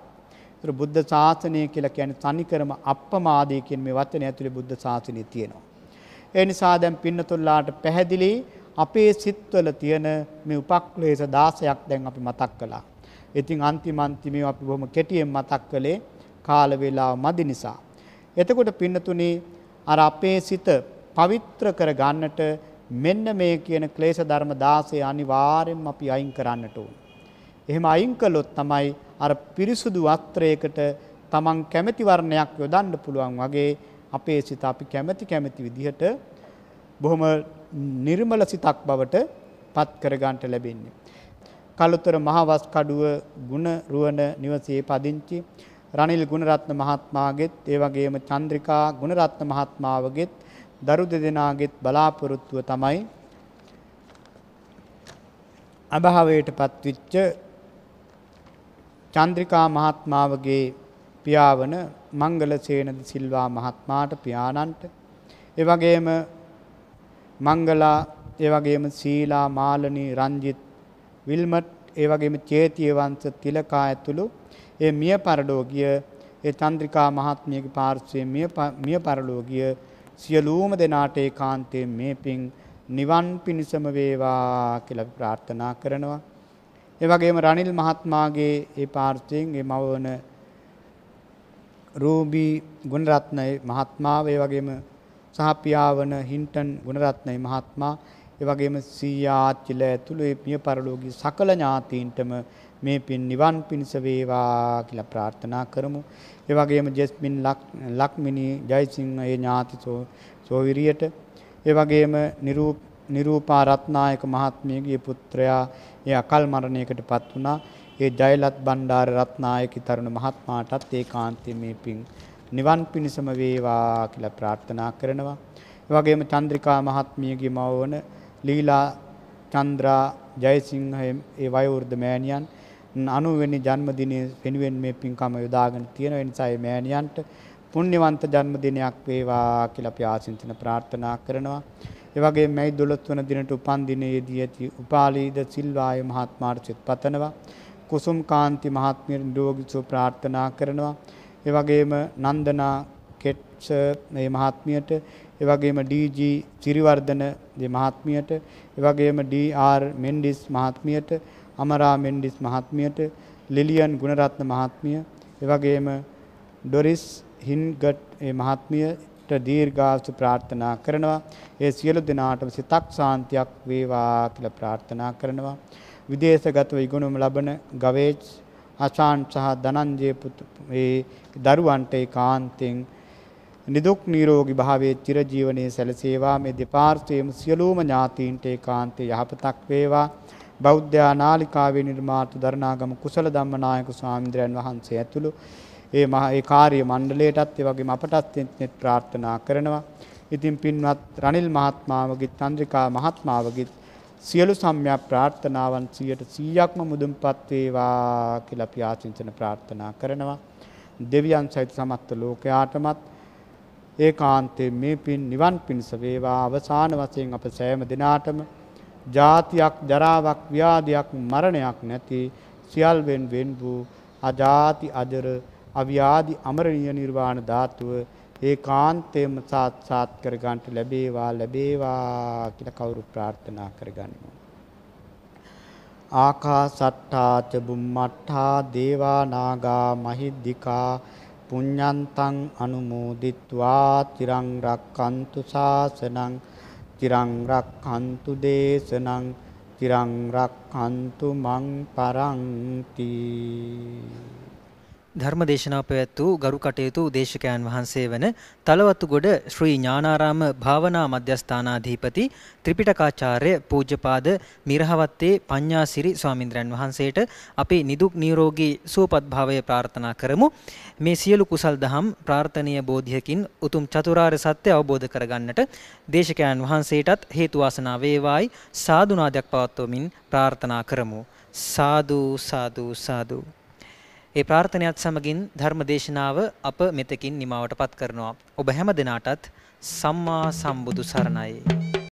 S2: ඒතර බුද්ධ ශාසනය කියලා කියන්නේ තනිකරම අප්පමාදී කියන මේ වචනේ ඇතුලේ බුද්ධ ශාසනය තියෙනවා. ඒ නිසා දැන් පින්නතුල්ලාට පැහැදිලි අපේ සිත්වල තියෙන මේ උපක්ලේශ 16ක් දැන් අපි මතක් කළා. ඉතින් අන්තිම අන්තිමේ අපි බොහොම කෙටියෙන් මතක් කළේ කාල වේලාව මදි නිසා. එතකොට පින්නතුනේ අර අපේ සිත පවිත්‍ර කර ගන්නට මෙන්න මේ කියන ක්ලේශ ධර්ම 16 අනිවාර්යෙන්ම අපි අයින් කරන්නට ඕන. එහෙම අයින් කළොත් තමයි අර පිරිසුදු වස්ත්‍රයකට තමන් කැමැති වර්ණයක් යොදන්න පුළුවන් වගේ අපේ සිත අපි කැමැති කැමැති විදිහට බොහොම නිර්මල සිතක් බවට පත් කර ගන්නට ලැබෙන්නේ. කලුතර මහවස් කඩුව ගුණ රුවන නිවසේ පදිංචි රනිල් ගුණරත්න මහත්මයාගෙත් ඒ වගේම චන්ද්‍රිකා ගුණරත්න මහත්මාවගෙත් දරු දෙදෙනාගෙත් බලාපොරොත්තුව තමයි අභාවයට පත්විච්ච චන්ද්‍රිකා මහත්මාවගේ පියාවන මංගල සේනද සිල්වා මහත්මාට පියාණන්ට ඒ වගේම මංගලා ඒ වගේම සීලා මාලනී රංජිත් විල්මට් ඒ වගේම චේතියවංශ තිලකා ඇතුළු ඒ මිය පරලෝකීය ඒ චන්ද්‍රිකා මහත්මියගේ පාර්ශ්වයේ මිය මිය පරලෝකීය සියලුම දෙනාට ඒකාන්තයෙන් මේ පිං නිවන් පිණසම වේවා කියලා ප්‍රාර්ථනා කරනවා ඒ වගේම රනිල් මහත්මයාගේ ඒ පාර්ශ්වයෙන් ඒ මවවන රූබී ගුණරත්න මහත්මාව ඒ වගේම සහ පියාවන හින්ටන් ගුණරත්න මහත්මයා ඒ වගේම සීයා ආච්චිලා ඇතුළු මේ පිය පරලෝකී සකල ඥාතීන්ටම මේ පින් නිවන් පිණිස වේවා කියලා ප්‍රාර්ථනා කරමු. ඒ වගේම ජස්මින් ලක්මිනී ජයසිංහ ඒ ඥාති සෝවිරියට ඒ වගේම නිරූප නිරූපා රත්නායක මහත්මියගේ පුත්‍රයා ඒ අකල් මරණයකට පත් වුණා. ඒ ජයලත් බණ්ඩාර රත්නායක තරුණ මහත්මයාටත් ඒකාන්තයෙන් මේ පිං නිවන් පිණසම වේවා කියලා ප්‍රාර්ථනා කරනවා. ඒ වගේම චන්ද්‍රිකා මහත්මියගේ මවවන ලීලා චන්ද්‍රා ජයසිංහ ඒ වයෝවෘද්ධ මෑණියන් 90 වෙනි ජන්මදිනයේ වෙනුවෙන් මේ පිංකම යොදාගෙන තියෙන නිසා මේ මෑණියන්ට පුණ්‍යවන්ත ජන්මදිනයක් වේවා කියලා අපි ආසින්තන ප්‍රාර්ථනා කරනවා. එවගේ මැයි දොළොත් වන දිනට උපන් දිනයේදී ඇති උපාලීද සිල්වාය මහත්මාට සිත් පතනවා. කුසුම් කාන්ති මහත්මිය නිරෝගීසු ප්‍රාර්ථනා කරනවා. එවගේම නන්දනා කෙට්ස මේ මහත්මියට එවගේම DG සිරිවර්ධන මහත්මියට එවගේම DR මෙන්ඩිස් මහත්මියට අමරා මෙන්ඩිස් මහත්මියට ලිලියන් ගුණරත්න මහත්මිය එවගේම ඩොරිස් හින්ගට් මහත්මිය දීර්ඝාසු ප්‍රාර්ථනා කරනවා. ඒ සියලු දෙනාටම සිතක් සාන්තියක් වේවා කියලා ප්‍රාර්ථනා කරනවා. විදේශගතව ඉගෙනුම ලබන ගවේෂ් අසාන් සහ ධනංජය මේ දරුවන්ට ඒකාන්තෙන් නිදුක් නිරෝගී භාවයේ චිරජීවනයේ සැලසේවා මේ දෙපාර්ශ්වයේම සියලුම ඥාතීන්ට ඒකාන්තේ යහපතක් වේවා බෞද්ධ ආනාලිකාවේ නිර්මාතු දරණාගම කුසල ධම්මනායක ස්වාමීන් වහන්සේ ඇතුළු ඒ මහා ඒ කාර්ය මණ්ඩලයටත් ඒ වගේම අපටත් නෙත් ප්‍රාර්ථනා කරනවා. ඉතින් පින්වත් රනිල් මහත්මාවගේ චන්ද්‍රිකා මහත්මාවගේ සියලු සම්‍යක් ප්‍රාර්ථනාවන් 100%ක්ම මුදුන්පත් වේවා කියලා අපි ආචින්තන ප්‍රාර්ථනා කරනවා. දෙවියන් සහිත සමස්ත ලෝකයාටමත් ඒකාන්තයෙන් මේ පින් නිවන් පිණිස වේවා අවසාන වශයෙන් අප සෑම දිනාටම ජාතියක් ජරාවක් ව්‍යාධියක් මරණයක් නැති සියල්වෙන් වෙන් වූ අජාති අජර අව්‍යාදි අමරණීය නිර්වාණ ධාතුව ඒ කාන්තේම සාත්සාත් කරගන්නට ලැබේවා ලැබේවා කියලා කවුරු ප්‍රාර්ථනා කරගන්නවා. ආකාසට්ටා ච බුම්මට්ටා දේවා නාගා මහිද්దికා පුඤ්ඤන්තං අනුමෝදිත්වා තිරං රක්칸තු ශාසනං තිරං රක්칸තු දේශනං තිරං රක්칸තු මං පරන්ති ධර්ම දේශනා පැවැත් වූ ගරු කටයුතු
S1: දේශකයන් වහන්සේ වන තලවතුගොඩ ශ්‍රී ඥානාරාම භාවනා මධ්‍යස්ථානාධිපති ත්‍රිපිටකාචාර්ය පූජ්‍යපාද මිරහවත්තේ පඤ්ඤාසිරි ස්වාමින්ද්‍රයන් වහන්සේට අපි නිදුක් නිරෝගී සුවපත් භාවය ප්‍රාර්ථනා කරමු. මේ සියලු කුසල් දහම් ප්‍රාර්ථනීය බෝධියකින් උතුම් චතුරාර්ය සත්‍ය අවබෝධ කරගන්නට දේශකයන් වහන්සේටත් හේතු වාසනා වේවායි සාදුනාදයක් පවත්වමින් ප්‍රාර්ථනා කරමු. සාදු සාදු සාදු ඒ ප්‍රාර්ථනයත් සමගින් ධර්ම දේශනාව අප මෙතකින් නිමාවට පත් කරනවා. ඔබ හැම දෙනාටත් සම්මා සම්බුදු සරණයි.